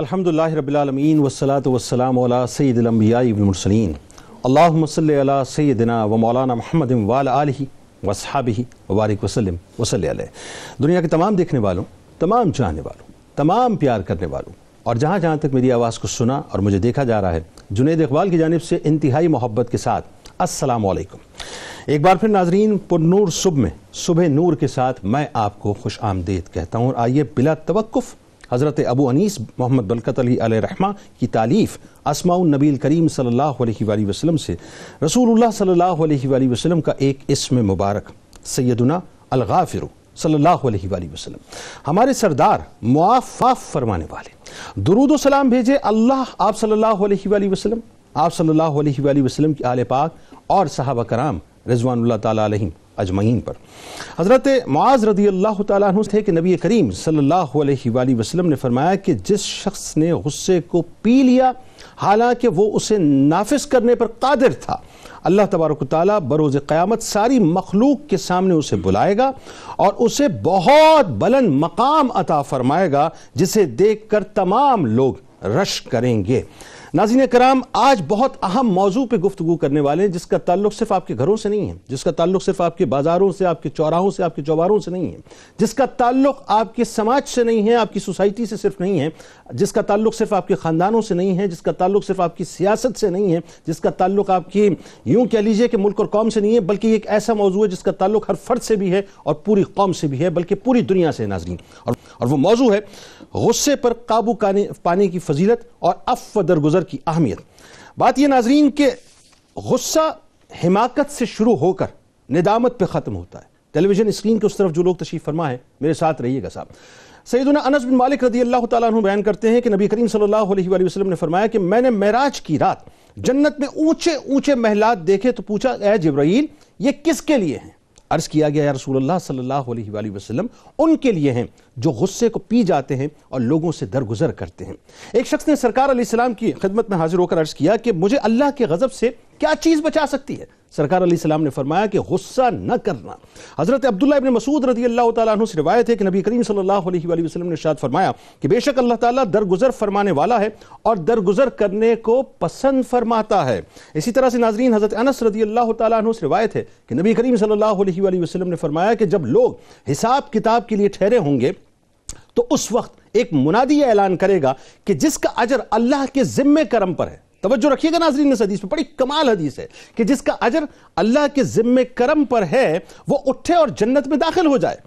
अलहमदिल्ला रबालमीन वसलात वसलाम सैदम्बियाबनसलिन अल्लासल सैदना व मौलाना महमद वाल आलही वसहाबी वबारक वसलम वसल दुनिया के तमाम देखने वालों तमाम चाहने वालों तमाम प्यार करने वालों और जहाँ जहाँ तक मेरी आवाज़ को सुना और मुझे देखा जा रहा है जुनेद इकबाल की जानब से इंतहाई मोहब्बत के साथ असलकुम एक बार फिर नाजरीन पुरनूर सुबह में सुबह नूर के साथ मैं आपको खुश आमदेद कहता हूँ और आइए बिला तवक़ हज़रत अबू अनीस मोहम्मद बलकत अली रहमा की तालीफ़ असमाउनबी करीम सल्ला वसलम से रसूलुल्लाह सल्ला वसलम का एक इसम मुबारक सैदुना अलगा फिर वसलम हमारे सरदार मुआफ़ाफ़ फरमाने वाले दरुद सलाम भेजे अल्लाह आप सल्ला वसलम आप सल्ला वसलम की आल पाक और साहबा कराम रिजवान तम अजमैन पर हज़रत माज रदी अल्लाह तु थे कि नबी करीम सल्लल्लाहु अलैहि वसल्लम ने फरमाया कि जिस शख्स ने गुस्से को पी लिया हालांकि वो उसे नाफिस करने पर कादिर था अल्लाह तबारक ताली बरोज़ क़्यामत सारी मखलूक के सामने उसे बुलाएगा और उसे बहुत बुलंद मकाम अता फ़रमाएगा जिसे देख कर तमाम लोग रश करेंगे नाजीन कराम आज बहुत अहम मौजू पर गुफ्तु करने वाले हैं जिसका ताल्लुक सिर्फ आपके घरों से नहीं है जिसका ताल्लुक सिर्फ आपके बाजारों से आपके चौराहों से आपके चौबारों से नहीं है जिसका ताल्लुक आपके समाज से नहीं है आपकी सोसाइटी से सिर्फ नहीं है जिसका ताल्लुक सिर्फ आपके खानदानों से नहीं है जिसका ताल्लुक सिर्फ आपकी सियासत से नहीं है जिसका ताल्लुक आपकी यूं कह लीजिए कि मुल्क और कौम से नहीं है बल्कि एक ऐसा मौजू है जिसका ताल्लुक हर फर्द से भी है और पूरी कौम से भी है बल्कि पूरी दुनिया से नाजरीन और, और वो मौजू है गुस्से पर काबू पाने की फजीलत और अफ दरगुजर की अहमियत बात यह नाजरीन के गुस्सा हिमाकत से शुरू होकर निदामत पर ख़त्म होता है टेलीविजन स्क्रीन के उस तरफ जो लोग तशीफ फरमा है मेरे साथ रहिएगा साहब सैदना अनस बिन मालिक रदी अल्लाह तुम बयान करते हैं कि नबी करीम सल्लल्लाहु अलैहि वसल्लम ने फरमाया कि मैंने महराज की रात जन्नत में ऊंचे ऊंचे महलात देखे तो पूछा ए जब्राइल ये किसके लिए हैं अर्ज किया गया रसूल रसूलुल्लाह वसलम वसल्लम उनके लिए हैं जो गुस्से को पी जाते हैं और लोगों से दरगुजर करते हैं एक शख्स ने सरकार सलाम की खिदमत में हाजिर होकर अर्ज किया कि मुझे अल्लाह के गजब से क्या चीज़ बचा सकती है सरकार सलाम ने फरमाया कि गुस्सा न करना हजरत अब्दुल्ला इबन मसूद रजी अल्लाह तु से रवायत है कि नबी करीम सल्लल्लाहु अलैहि वसल्लम ने शाद फरमाया कि बेशक अल्लाह ताला दरगुजर फरमाने वाला है और दरगुजर करने को पसंद फरमाता है इसी तरह से नाजरीन हजरत अनस रजी अल्लाह तु से रवायत है कि नबी करीम सल्लल्लाहु अलैहि वसल्लम ने फरमाया कि जब लोग हिसाब किताब के लिए ठहरे होंगे तो उस वक्त एक मुनादी ऐलान करेगा कि जिसका अजर अल्लाह के जिम्मे करम पर है तवज्जो रखिएगा नाजरीन इस हदीस पर बड़ी कमाल हदीस है कि जिसका अजर अल्लाह के जिम्मे करम पर है वो उठे और जन्नत में दाखिल हो जाए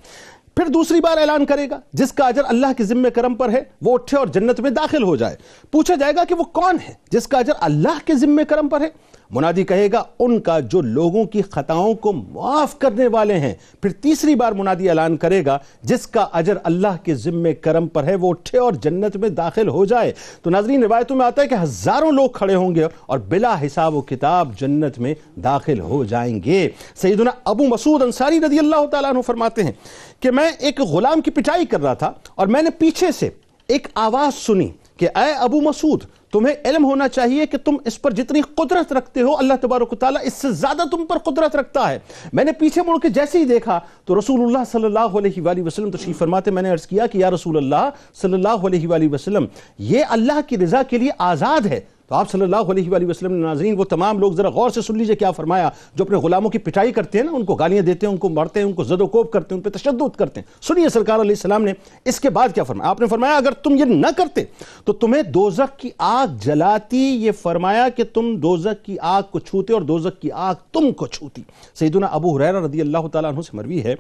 फिर दूसरी बार ऐलान करेगा जिसका अजर अल्लाह के जिम्मे करम पर है वो उठे और जन्नत में दाखिल हो जाए पूछा जाएगा कि वो कौन है जिसका अजर अल्लाह के जिम्मे करम पर है मुनादी कहेगा उनका जो लोगों की खताओं को माफ करने वाले हैं फिर तीसरी बार मुनादी ऐलान करेगा जिसका अजर अल्लाह के जिम्मे करम पर है वो उठे और जन्नत में दाखिल हो जाए तो नाजरीन रिवायतों में आता है कि हजारों लोग खड़े होंगे और बिला हिसाब व किताब जन्नत में दाखिल हो जाएंगे सईदना अबू मसूद अंसारी रजी अल्लाह तरमाते फरमाते हैं कि मैं एक गुलाम की पिटाई कर रहा था और मैंने पीछे से एक आवाज़ सुनी कि अय अबू मसूद तुम्हें इलम होना चाहिए कि तुम इस पर जितनी कुदरत रखते हो अल्लाह तबारक इससे ज़्यादा तुम पर कुदरत रखता है मैंने पीछे मुड़ के जैसे ही देखा तो रसूल सल्लल्लाहु वसलम वसल्लम फरमाते मैंने अर्ज़ किया कि या रसूल अल्लाह वसलम ये अल्लाह की रज़ा के लिए आज़ाद है तो आप सल्लल्लाहु अलैहि वसल्लम ने नाजरीन वो तमाम लोग ज़रा गौर से सुन लीजिए क्या फरमाया जो अपने गुलामों की पिटाई करते हैं ना उनको गालियाँ देते हैं उनको मारते हैं उनको जदोकोब करते हैं उन पर तशद करते हैं सुनिए सरकार सलाम ने इसके बाद क्या फरमाया आपने फरमाया अगर तुम ये ना करते तो तुम्हें दोजक की आग जलाती ये फरमाया कि तुम दोजक की आग को छूते और दोजक की आग तुमको छूती सईदना अबू हुरैरा रदी अल्लाह तुम से मरवी है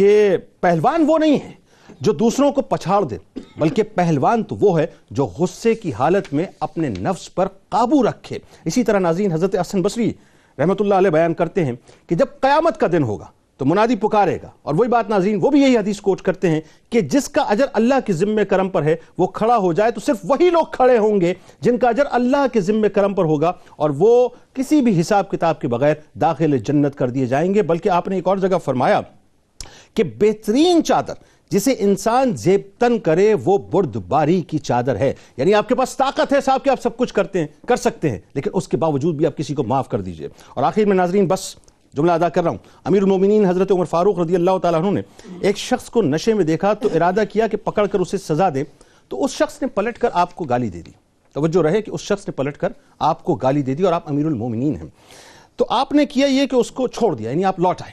कि पहलवान वो नहीं है जो दूसरों को पछाड़ दे बल्कि पहलवान तो वो है जो गुस्से की हालत में अपने नफ्स पर काबू रखे इसी तरह नाजीन हजरत असन बसरी रहमत बयान करते हैं कि जब क़यामत का दिन होगा तो मुनादी पुकारेगा और वही बात नाजीन वो भी यही हदीस कोच करते हैं कि जिसका अजर अल्लाह के जिम्मे करम पर है वो खड़ा हो जाए तो सिर्फ वही लोग खड़े होंगे जिनका अजर अल्लाह के जिम्मे करम पर होगा और वो किसी भी हिसाब किताब के बगैर दाखिल जन्नत कर दिए जाएंगे बल्कि आपने एक और जगह फरमाया कि बेहतरीन चादर जिसे इंसान जेबतन करे वो बुर्दबारी की चादर है यानी आपके पास ताकत है साहब कि आप सब कुछ करते हैं कर सकते हैं लेकिन उसके बावजूद भी आप किसी को माफ़ कर दीजिए और आखिर में नाजरीन बस जुमला अदा कर रहा हूँ अमीर उमिन हज़रत उमर फारूक रदी अल्लाह तु ने एक शख्स को नशे में देखा तो इरादा किया कि पकड़ कर उसे सज़ा दे तो उस शख्स ने पलट कर आपको गाली दे दी तोज्जो रहे कि उस शख्स ने पलट कर आपको गाली दे दी और आप अमीर उमोमिन हैं तो आपने किया ये कि उसको छोड़ दिया यानी आप लौट आए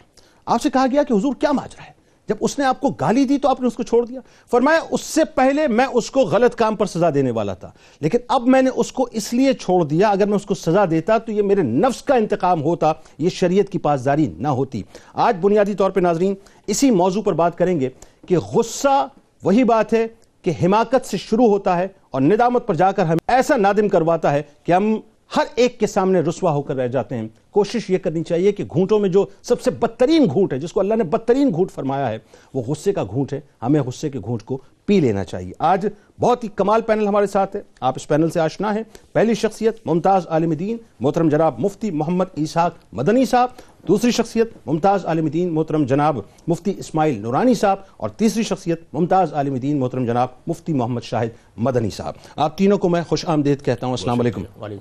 आपसे कहा गया कि हजूर क्या माजरा है जब उसने आपको गाली दी तो आपने उसको छोड़ दिया फरमाया उससे पहले मैं उसको गलत काम पर सजा देने वाला था लेकिन अब मैंने उसको इसलिए छोड़ दिया अगर मैं उसको सजा देता तो ये मेरे नफ्स का इंतकाम होता ये शरीयत की पासदारी ना होती आज बुनियादी तौर पर नाजरीन इसी मौजू पर बात करेंगे कि गुस्सा वही बात है कि हिमाकत से शुरू होता है और निदामत पर जाकर हमें ऐसा नादिम करवाता है कि हम हर एक के सामने रसवा होकर रह जाते हैं कोशिश यह करनी चाहिए कि घूटों में जो सबसे बदतरीन घूट है जिसको अल्लाह ने बदतरीन घूट फरमाया है वो गुस्से का घूट है हमें गुस्से के घूट को पी लेना चाहिए आज बहुत ही कमाल पैनल हमारे साथ है आप इस पैनल से आशना है पहली शख्सियत मुमताज़ आलिमदीन मोहतरम जनाब मुफ्ती मोहम्मद ईसाक मदनी साहब दूसरी शख्सियत मुमताज़ आलमदीन मोहतरम जनाब मुफ्ती इसमाइल नूरानी साहब और तीसरी शख्सियत मुमताज़ आलमदीन मोहतरम जनाब मुफ्ती मोहम्मद शाहिद मदनी साहब आप तीनों को मैं खुश आमदेद कहता हूँ असल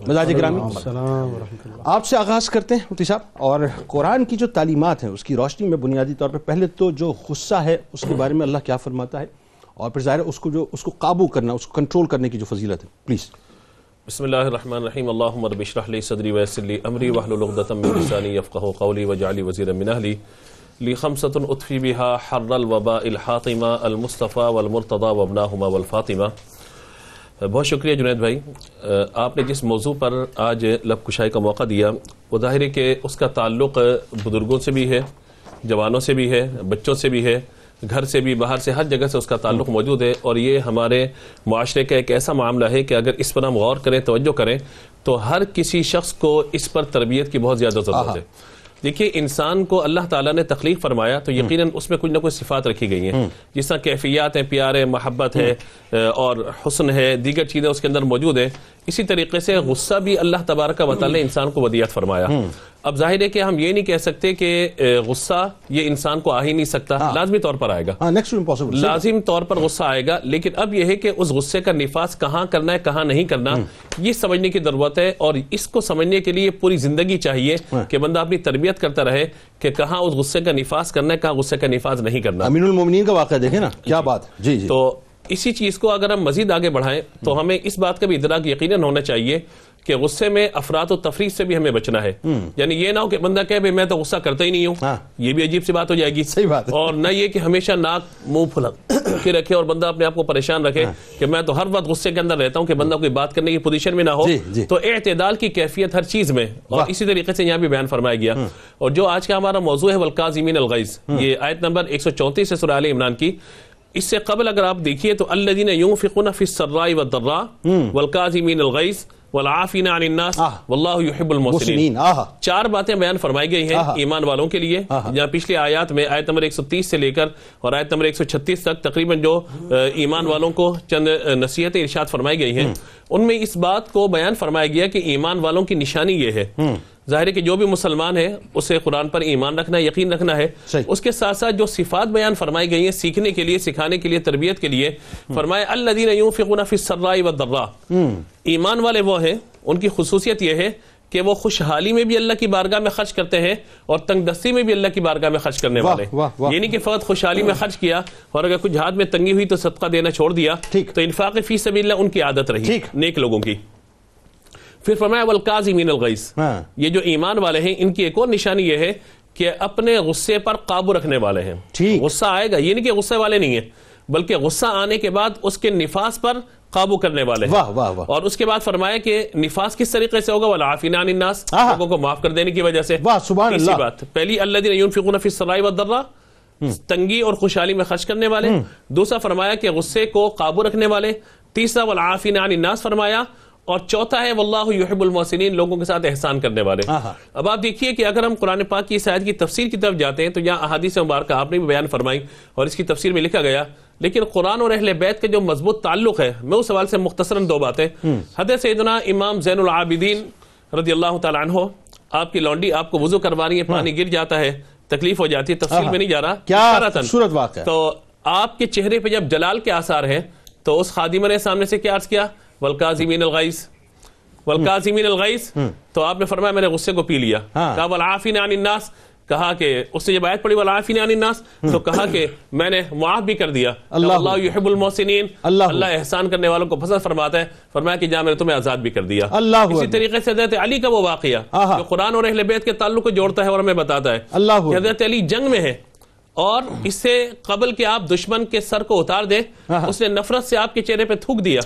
मजाज ग्रामीण आपसे आगाज़ करते हैं मुफ्ती साहब और कुरान की जो तालीमत हैं उसकी रोशनी में बुनियादी तौर पर पहले तो जो गुस्सा है उसके बारे में अल्लाह क्या फरमाता है और फिर ज़ाहिर उसको जो उसको काबू करना उसको कंट्रोल करने की जो फजीलत है प्लीज़ बसमीम अल्लाबशरली सदरी वसली अमरी वहलुलदानी फ़क़ौली वजाली वज़ी मिनहली ली खमसतफ़ी बिहा हर्रलवबा अहातिमा अलमुस्तफ़ा वलमरतदा वबनाहुमा वलफ़ातिमा बहुत शुक्रिया जुनेद भाई uh, आपने जिस मौजू पर आज लब कुशाई का मौका दिया वो ज़ाहिर है कि उसका ताल्लुक़ बुज़ुर्गों से भी है जवानों से भी है बच्चों से भी है घर से भी बाहर से हर जगह से उसका ताल्लुक मौजूद है और ये हमारे माशरे का एक ऐसा मामला है कि अगर इस पर हम गौर करें तोज्जो करें तो हर किसी शख्स को इस पर तरबियत की बहुत ज़्यादा ज़रूरत है देखिए इंसान को अल्लाह ताला ने तख्लीक फरमाया तो यकीनन उसमें कुछ ना कुछ सिफात रखी गई हैं हम्म। जिस तरह कैफियात हैं प्यार है मोहब्बत है हम्म। और हसन है दीगर चीज़ें उसके अंदर मौजूद हैं इसी तरीके से गुस्सा भी अल्लाह तबारक वाली इंसान को वदियत फरमाया हम्म। अब जाहिर है कि हम ये नहीं कह सकते कि गुस्सा ये इंसान को आ ही नहीं सकता हाँ। लाजमी तौर पर आएगा हाँ, लाजिम तौर पर गुस्सा आएगा लेकिन अब यह है कि उस गुस्से का निफास कहाँ करना है कहाँ नहीं करना हम्म। ये समझने की जरूरत है और इसको समझने के लिए पूरी जिंदगी चाहिए हाँ। कि बंदा अपनी तरबियत करता रहे कि कहाँ उस गुस्से का निफास करना है कहाँ गुस्से का निफास नहीं करना अमीन का वाक़ देखे ना क्या बात जी तो इसी चीज़ को अगर हम मजीद आगे बढ़ाएं तो हमें इस बात का भी इदराक यकीन होना चाहिए कि गुस्से में अफरात और तफरी से भी हमें बचना है हम्म। यानी ये ना हो कि बंदा कहे भाई मैं तो गुस्सा करता ही नहीं हूँ हाँ। ये भी अजीब सी बात हो जाएगी सही बात और ना ये कि हमेशा नाक मुंह फुला के रखे और बंदा अपने आप को परेशान रखे हाँ। कि मैं तो हर वक्त गुस्से के अंदर रहता हूँ कि बंदा कोई बात करने की पोजिशन में ना हो जी, जी। तो एतदाल की कैफियत हर चीज में और इसी तरीके से यहाँ भी बयान फरमाया गया हम्म। और जो आज का हमारा मौजू है वलकाजीमीन अलगैज हम्म। ये आयत नंबर एक सौ चौंतीस है सुराल इमरान की इससे कबल अगर आप देखिए तो अल्लादीन यूं फ़िकुन वर्रा अलगैस चार बातें बयान फरमाई गई हैं ईमान वालों के लिए जहाँ पिछले आयात में आयत नंबर 130 से लेकर और आयत नंबर 136 तक तकरीबन जो ईमान वालों को चंद नसीहत इर्शाद फरमाई गई हैं हम्म। उनमें इस बात को बयान फरमाया गया कि ईमान वालों की निशानी ये है हम्म। ज़ाहिर है कि जो भी मुसलमान है उसे कुरान पर ईमान रखना है यकीन रखना है उसके साथ साथ जो सिफात बयान फरमाई गई है सीखने के लिए सिखाने के लिए तरबियत के लिए फरमाए व दर्रा हम्म। ईमान वाले वो हैं उनकी खसूसियत यह है कि वो खुशहाली में भी अल्लाह की बारगाह में खर्च करते हैं और तंगदस्ती में भी अल्लाह की बारगाह में खर्च करने वाले यानी कि फकत खुशहाली में खर्च किया और अगर कुछ हाथ में तंगी हुई तो सबका देना छोड़ दिया तो इन्फाक फी सबीला उनकी आदत रही नेक लोगों की फिर फरमाया वलकाजीमीन अलगैस हाँ। ये जो ईमान वाले हैं इनकी एक और निशानी यह है कि अपने गुस्से पर काबू रखने वाले हैं गुस्सा आएगा ये नहीं कि गुस्से वाले नहीं है बल्कि गुस्सा आने के बाद उसके निफास पर काबू करने वाले वाह वाह वाह और उसके बाद फरमाया कि निफास किस तरीके से होगा वाला आफिनान नास लोगों को माफ कर देने की वजह से वाह सुबह इसी बात पहली अल्लाह दर्रा हम्म। तंगी और खुशहाली में खर्च करने वाले हम्म। दूसरा फरमाया कि गुस्से को काबू रखने वाले तीसरा वाला आफिनान नास फरमाया और चौथा है वल्लाहबुलमसिन लोगों के साथ एहसान करने वाले अब आप देखिए कि अगर हम कुरान पाक की शायद की तफसीर की तरफ जाते हैं तो यहाँ अहादीस मुबारक आपने भी बयान फरमाई और इसकी तफसीर में लिखा गया लेकिन कुरान और अहल बैत का जो मजबूत ताल्लुक है मैं उस सवाल से मुख्तसरन दो बातें हद हम्म। सैदना इमाम आबिदीन रजी अल्लाह तहो आपकी लॉन्डी आपको वजू करवा रही है पानी हाँ। गिर जाता है तकलीफ हो जाती है तफसील में नहीं जा रहा क्या सूरत तो आपके चेहरे पर जब जलाल के आसार हैं तो उस खादिमा ने सामने से क्या अर्ज किया हम्म। तो आपने फरमाया मैंने गुस्से को पी लिया हाँ। कहा कि उसने जब आयत पढ़ी वलाफिन अनिन्नास हम्म। तो कहा कि मैंने मुआफ भी कर दिया अल्लाहबुलमोसिन अल्लाह एहसान करने वालों को फसल फरमाता है फरमाया कि जहाँ मैंने तुम्हें आज़ाद भी कर दिया अल्लाह इसी तरीके से हजरत अली का वो वाक़ जो कुरान और अहल बैत के ताल्लुक को जोड़ता है और हमें बताता है हजरत अली जंग में है और इससे कबल के आप दुश्मन के सर को उतार दे हाँ। उसने नफरत से आपके चेहरे पे थूक दिया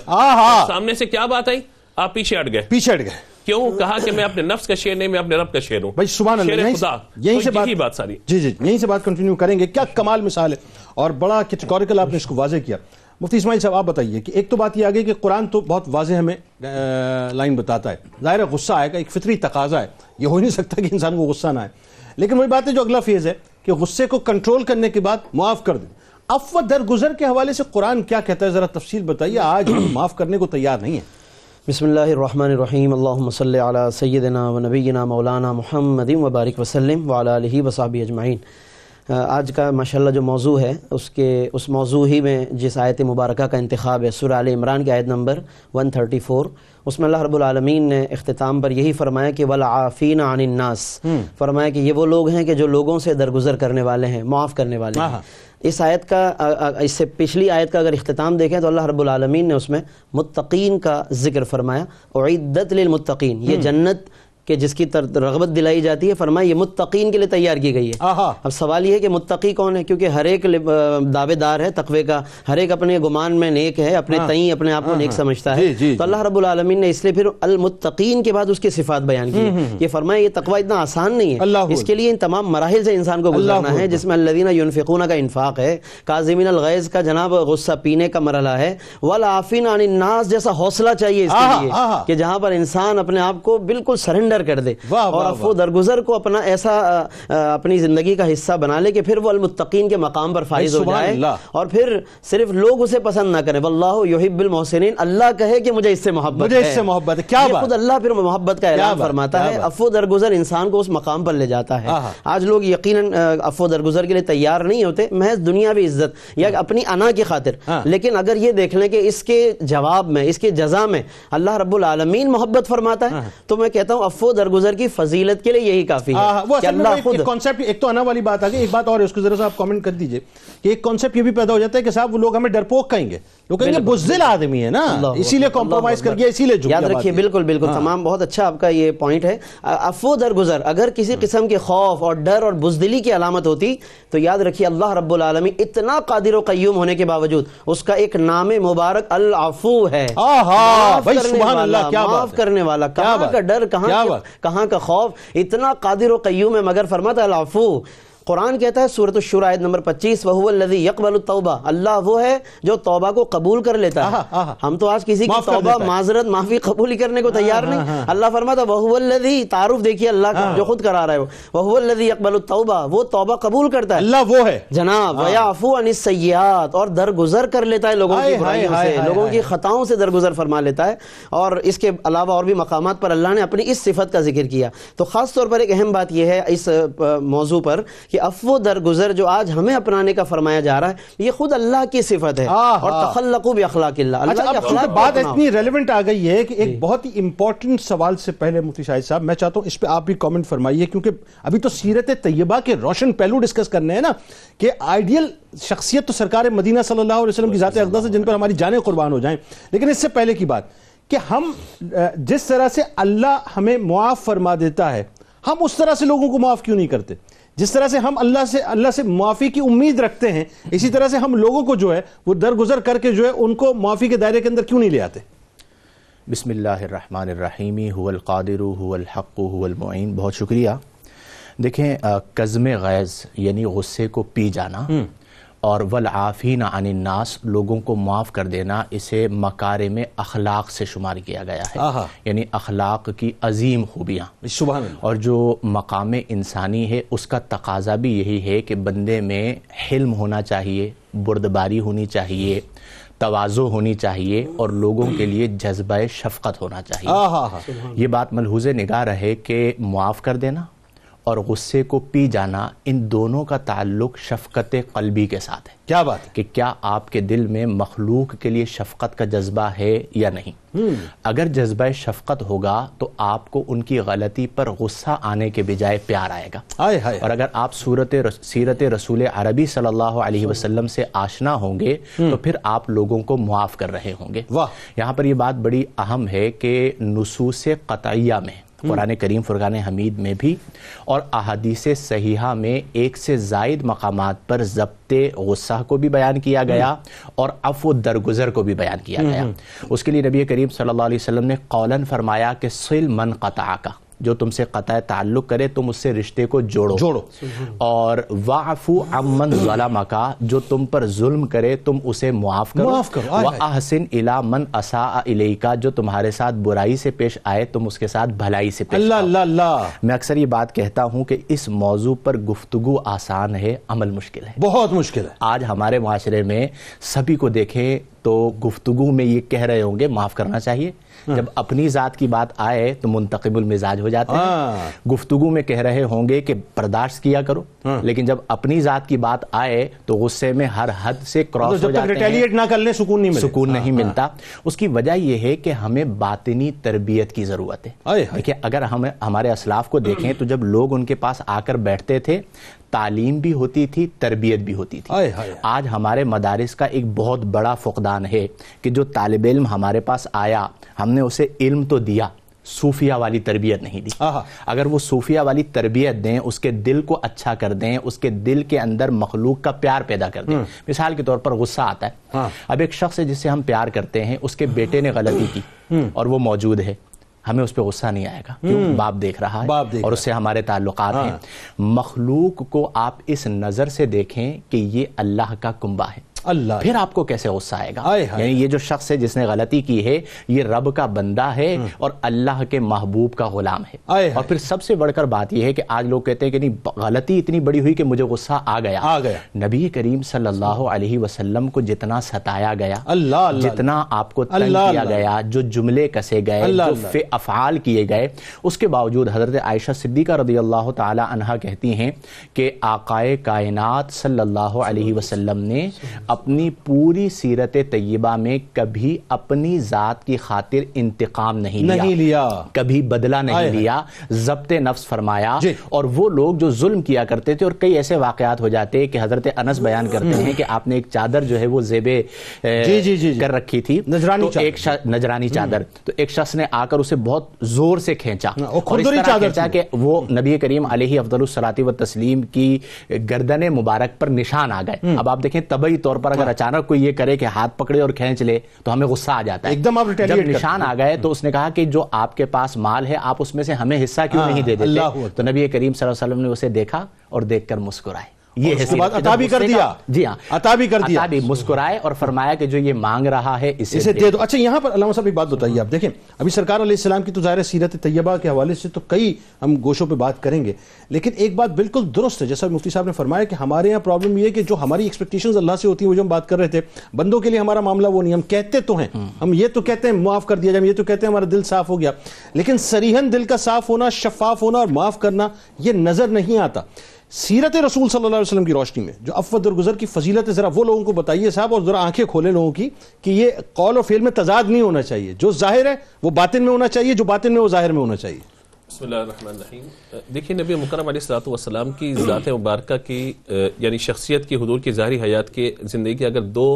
सामने से क्या बात आई आप पीछे हट गए पीछे हट गए क्यों कहा कि मैं अपने नफ्स का शेर नहीं मैं अपने रब का शेर हूं भाई सुबह यही तो से, बात, बात सारी जी जी यहीं से बात कंटिन्यू करेंगे क्या कमाल मिसाल है और बड़ा कैटेगोरिकल आपने इसको वाजे किया मुफ्ती इसमाइल साहब आप बताइए कि एक तो बात यह आ गई कि कुरान तो बहुत वाजे हमें लाइन बताता है ज़ाहिर गुस्सा आएगा एक फितरी तकाजा है ये हो नहीं सकता कि इंसान को गुस्सा ना आए लेकिन वही बात है जो अगला फेज़ है कि गुस्से को कंट्रोल करने के बाद माफ़ कर दें अफ व दरगुजर के हवाले से कुरान क्या कहता है ज़रा तफसील बताइए आज हम माफ़ करने को तैयार नहीं है बसमीम अल्लाम सैदना व नबीना मौलाना मोहम्मद वबारक वसलम वाली वसाबी अजमाइन आज का माशाल्लाह जो मौजू है उसके उस मौजू ही में जिस आयत मुबारक का इंतखब है सुर आल इमरान की आयत नंबर 134 उसमें अल्लाह रबालमीन ने अख्ताम पर यही फरमाया कि वलाफ़ीन आनन्नास हम्म। फरमाया कि ये वो लोग हैं कि जो लोगों से दरगुजर करने वाले हैं माफ करने वाले हैं इस आयत का इससे पिछली आयत का अगर अख्ताम देखें तो अल्लाह रबालमीन ने उसमें मुतकीन का जिक्र फरमाया और इद्दत लमतकीन ये हम्म। जन्नत कि जिसकी रगबत दिलाई जाती है फरमाया ये मुतकीन के लिए तैयार की गई है अब सवाल ये है कि मुतकी कौन है क्योंकि हर एक दावेदार है तकवे का हर एक अपने गुमान में नेक है अपने हाँ। तई अपने आप को हाँ, नेक हाँ। समझता है तो अल्लाह रबालमीन ने इसलिए फिर अलमुतकीन के बाद उसकी सिफात बयान की हम्म, हम्म। ये फरमाया ये तकवा इतना आसान नहीं है इसके लिए इन तमाम मराहल से इंसान को गुजरना है जिसमें अल्लादीना यूनफिकूना का इन्फाक है काजमिन अलगैज़ का जनाब गुस्सा पीने का मरला है वल आफिन अनिन्नास जैसा हौसला चाहिए इसके लिए कि जहाँ पर इंसान अपने आप को बिल्कुल सरेंडर दरगुजर कर दे और अफो दरगुजर को अपना ऐसा अपनी ज़िंदगी का हिस्सा बना ले कि फिर वो अलमुतकीन के मकाम पर फाइज हो जाए और फिर सिर्फ लोग उसे पसंद ना करें वल्लाहु योहिब्बिल मोहसिन अल्लाह कहे कि मुझे इससे मोहब्बत मुझे इससे मोहब्बत क्या बात खुद अल्लाह फिर मोहब्बत का ऐलान फरमाता है अफो दरगुजर इंसान को उस मकाम पर ले जाता है आज लोग यकीनन अफो दरगुजर के लिए तैयार नहीं होते महज दुनियावी इज्जत या हाँ। अपनी अना की खातिर हाँ। लेकिन अगर ये देख लें कि इसके जवाब में इसके जजा में अल्लाह रब्बुल आलमीन मोहब्बत फरमाता है हाँ। तो मैं कहता हूँ अफो वो दरगुजर की फजीलत के लिए यही काफी हाँ, हाँ, कॉन्सेप्ट एक तो आना वाली बात आ गई एक बात और उसको जरा सा आप कमेंट कर दीजिए कि एक कॉन्सेप्ट ये भी पैदा हो जाता है कि साहब वो लोग हमें डरपोक कहेंगे अलामत होती तो याद रखिए अल्लाह रब्बुलमी इतना कादिर कयूम होने के बावजूद उसका एक नाम मुबारक अल आफू है कहाँ का खौफ इतना कादिर व कैयूम है मगर फरमाता अलाफू कुरान कहता है सूरत शुरायत नंबर पच्चीस वहुवल्लज़ी यकबलु तौबा अल्लाह वो है जो तौबा को कबूल कर लेता है हम तो आज किसी की तौबा माजरत माफी कबूल करने को तैयार नहीं अल्लाह फरमाता वहुवल्लज़ी तारुफ देखिए अल्लाह का हाँ। जो खुद करा रहा है वहुवल्लज़ी यकबलु तौबा वो तौबा कबूल करता है अल्लाह वो है जनाब हाँ। वयाफू अनिस सय्यात और दरगुजर कर लेता है लोगों की बुराइयों से लोगों की खताओं से दरगुजर फरमा लेता है और इसके अलावा और भी मकाम पर अल्लाह ने अपनी इस सिफत का जिक्र किया तो खास तौर पर एक अहम बात यह है इस मौजू पर कि कि अफव दरगुजर जो आज हमें अपनाने का फरमाया जा रहा है ये खुद अल्लाह की सिफत है और तखलकूब अखलाकिल्ला अच्छा, बात इतनी रेलिवेंट आ गई है कि एक बहुत ही इंपॉर्टेंट सवाल से पहले मुफ्ती शाहिद साहब मैं चाहता हूँ इस पर आप भी कॉमेंट फरमाइए क्योंकि अभी तो सीरत तैयबा के रोशन पहलू डिस्कस करने हैं ना कि आइडियल शख्सियत तो सरकार मदीना सल्लल्लाहु अलैहि वसल्लम की ज़ात अकदा से जिन पर हमारी जानें कुर्बान हो जाएं लेकिन इससे पहले की बात कि हम जिस तरह से अल्लाह हमें मुआफ़ फरमा देता है हम उस तरह से लोगों को माफ़ क्यों नहीं करते जिस तरह से हम अल्लाह से अल्लाह से माफ़ी की उम्मीद रखते हैं इसी तरह से हम लोगों को जो है वो दरगुजर करके जो है उनको माफ़ी के दायरे के अंदर क्यों नहीं ले आते बसमीमी हुआलक़ादिर हुआलहक़ हुआलमैन बहुत शुक्रिया देखें कज़म गैज़ यानी गुस्से को पी जाना हम्म। और वल आफ़ीन अनिन्नास लोगों को माफ़ कर देना इसे मकार में अखलाक से शुमार किया गया है यानी अखलाक की अजीम खूबियाँ और जो मकाम इंसानी है उसका तकाजा भी यही है कि बंदे में हिल्म होना चाहिए बुर्दबारी होनी चाहिए तोज़ो होनी चाहिए और लोगों के लिए जज्बा शफकत होना चाहिए ये बात मलहूज निगाह रहे कि मुआफ़ कर देना और गुस्से को पी जाना इन दोनों का ताल्लुक शफकत कलबी के साथ है क्या बात है? कि क्या आपके दिल में मखलूक के लिए शफकत का जज्बा है या नहीं हम्म। अगर जज्बा शफकत होगा तो आपको उनकी गलती पर गुस्सा आने के बजाय प्यार आएगा आए हाय और अगर आप सूरत रस, सीरत रसूल अरबी सल्लल्लाहु अलैहि वसल्लम से आशना होंगे हम्म। तो फिर आप लोगों को मुआफ़ कर रहे होंगे वाह यहाँ पर यह बात बड़ी अहम है कि नसूस कतिया में हम्म। कुरान करीम फ़ुरान हमीद में भी और अहादीस सहीहा में एक से जायद मकाम पर जब्त गुस्सा को भी बयान किया हम्म। गया और अफ दरगुजर को भी बयान किया हम्म, गया उसके लिए नबी करीम सल्लल्लाहु अलैहि ने कौलन फरमाया कि सिल मन कता का जो तुमसे कतः ताल्लुक़ करे तुम उससे रिश्ते को जोड़ो जोड़ो और वाहफू अमन जलामा का जो तुम पर जुल्म करे तुम उसे मुआफ़ करो मुआफ़ करो व आहसिन इला मन असा का जो तुम्हारे साथ बुराई से पेश आए तुम उसके साथ भलाई से पेश अल्लाह अल्लाह अल्लाह मैं अक्सर ये बात कहता हूँ कि इस मौजू पर गुफ्तु आसान है अमल मुश्किल है बहुत मुश्किल है आज हमारे माशरे में सभी को देखें तो गुफ्तगु में ये कह रहे होंगे माफ़ करना चाहिए हाँ। जब अपनी ज़ात की बात आए तो मुंतकबुल मिजाज हो जाते हैं हाँ। गुफ्तगु में कह रहे होंगे कि बर्दाश्त किया करो हाँ। लेकिन जब अपनी ज़ात की बात आए तो गुस्से में हर हद से मतलब क्रॉस तो हो जाते हैं ना कर ले सुकून नहीं मिलता सुकून नहीं मिलता उसकी वजह यह है कि हमें बातनी तरबियत की ज़रूरत है देखिए अगर हम हमारे असलाफ को देखें तो जब लोग उनके पास आकर बैठते थे तालीम भी होती थी तरबियत भी होती थी आए, आए, आज हमारे मदारस का एक बहुत बड़ा फुकदान है कि जो तालब इल्म हमारे पास आया हमने उसे इल्म तो दिया सूफिया वाली तरबियत नहीं दी अगर वो सूफिया वाली तरबियत दें उसके दिल को अच्छा कर दें उसके दिल के अंदर मखलूक का प्यार पैदा कर दें हम्म। मिसाल के तौर पर गुस्सा आता है हाँ। अब एक शख्स है जिससे हम प्यार करते हैं उसके बेटे ने गलती की हम्म। और वो मौजूद है हमें उस पर गुस्सा नहीं आएगा क्यों हम्म। बाप देख रहा है बाप देख और उससे हमारे ताल्लुक हाँ। हैं मखलूक को आप इस नज़र से देखें कि ये अल्लाह का कुंबा है अल्लाह फिर आपको कैसे गुस्सा आएगा यानी ये जो शख्स है जिसने गलती की है ये रब का बंदा है हम्म। और अल्लाह के महबूब का गुलाम है और फिर सबसे बढ़कर बात यह है कि आज लोग कहते हैं कि नहीं गलती इतनी बड़ी हुई कि मुझे गुस्सा आ गया आ गया नबी करीम सल्लल्लाहु अलैहि वसल्लम को जितना सताया गया अल्लाह जितना आपको अल्लाह किया गया जो जुमले कसे गए जो अफाल किए गए उसके बावजूद हजरत आयशा सिद्दीका रजी अल्लाह तहा कहती हैं कि आकाए कायनात सल्लल्लाहु अलैहि वसल्लम ने अपनी पूरी सीरत तय्यबा में कभी अपनी ज़ात की खातिर इंतकाम नहीं, नहीं लिया, लिया। कभी बदला नहीं लिया जब्त नफ्स फरमाया और वो लोग जो जुल्म किया करते थे और कई ऐसे वाकयात हो जाते हैं कि हज़रत अनस बयान हम्म। करते हैं कि आपने एक चादर जो है वो जेबे कर रखी थी नजरानी तो एक नजरानी हम्म। चादर तो एक शख्स ने आकर उसे बहुत जोर से खेचा हाँ, और इस खेचा कि वो नबी करीम अलही सलाती व तस्लीम की गर्दन मुबारक पर निशान आ गए हम्म। अब आप देखें तबई तौर तौर पर अगर हाँ। अचानक कोई ये करे कि हाथ पकड़े और खींच ले तो हमें गुस्सा आ जाता है एकदम आप जब निशान आ गए तो हाँ। उसने कहा कि जो आपके पास माल है आप उसमें से हमें हिस्सा क्यों हाँ, नहीं दे देते तो नबी करीम सल्लल्लाहु अलैहि वसल्लम ने उसे देखा और देखकर मुस्कुराए ये उसके बाद अता भी कर दिया जी हाँ अता भी कर दिया भी मुस्कुराए और फरमाया कि जो ये मांग रहा है इसे इसे दे दो अच्छा यहाँ पर अलामा साहब एक बात बताइए आप देखें अभी सरकार सलाम की तो ज़ाहिर सीरत तैयबा के हवाले से तो कई हम गोशों पर बात करेंगे लेकिन एक बात बिल्कुल दुरुस्त है जैसा मुफ्ती साहब ने फरमाया कि हमारे यहाँ प्रॉब्लम ये है कि जो हमारी एक्सपेक्टेशन अल्लाह से होती है वो जो हम बात कर रहे थे बंदों के लिए हमारा मामला वो नहीं हम कहते तो हैं हम्म। हम ये तो कहते हैं माफ़ कर दिया जाए ये तो कहते हैं हमारा दिल साफ हो गया लेकिन सरीहन दिल का साफ होना शफाफ होना और माफ़ करना ये नज़र नहीं आता सीरत रसूल सल्लल्लाहु अलैहि की रोशनी में जो अफवत दरगुजर की फजीलत है ज़रा वो लोगों को बताइए साहब और ज़रा आंखें खोले लोगों की कि ये कौल और फेल में तजाद नहीं होना चाहिए जो जाहिर है वो बातिन में होना चाहिए जो बातिन में वो जाहिर में होना चाहिए देखिए नबी मुकरम सलाम की ज़ात मुबारक की यानी शख्सियत की हदूर की ज़ाहरी हयात की ज़िंदगी अगर दो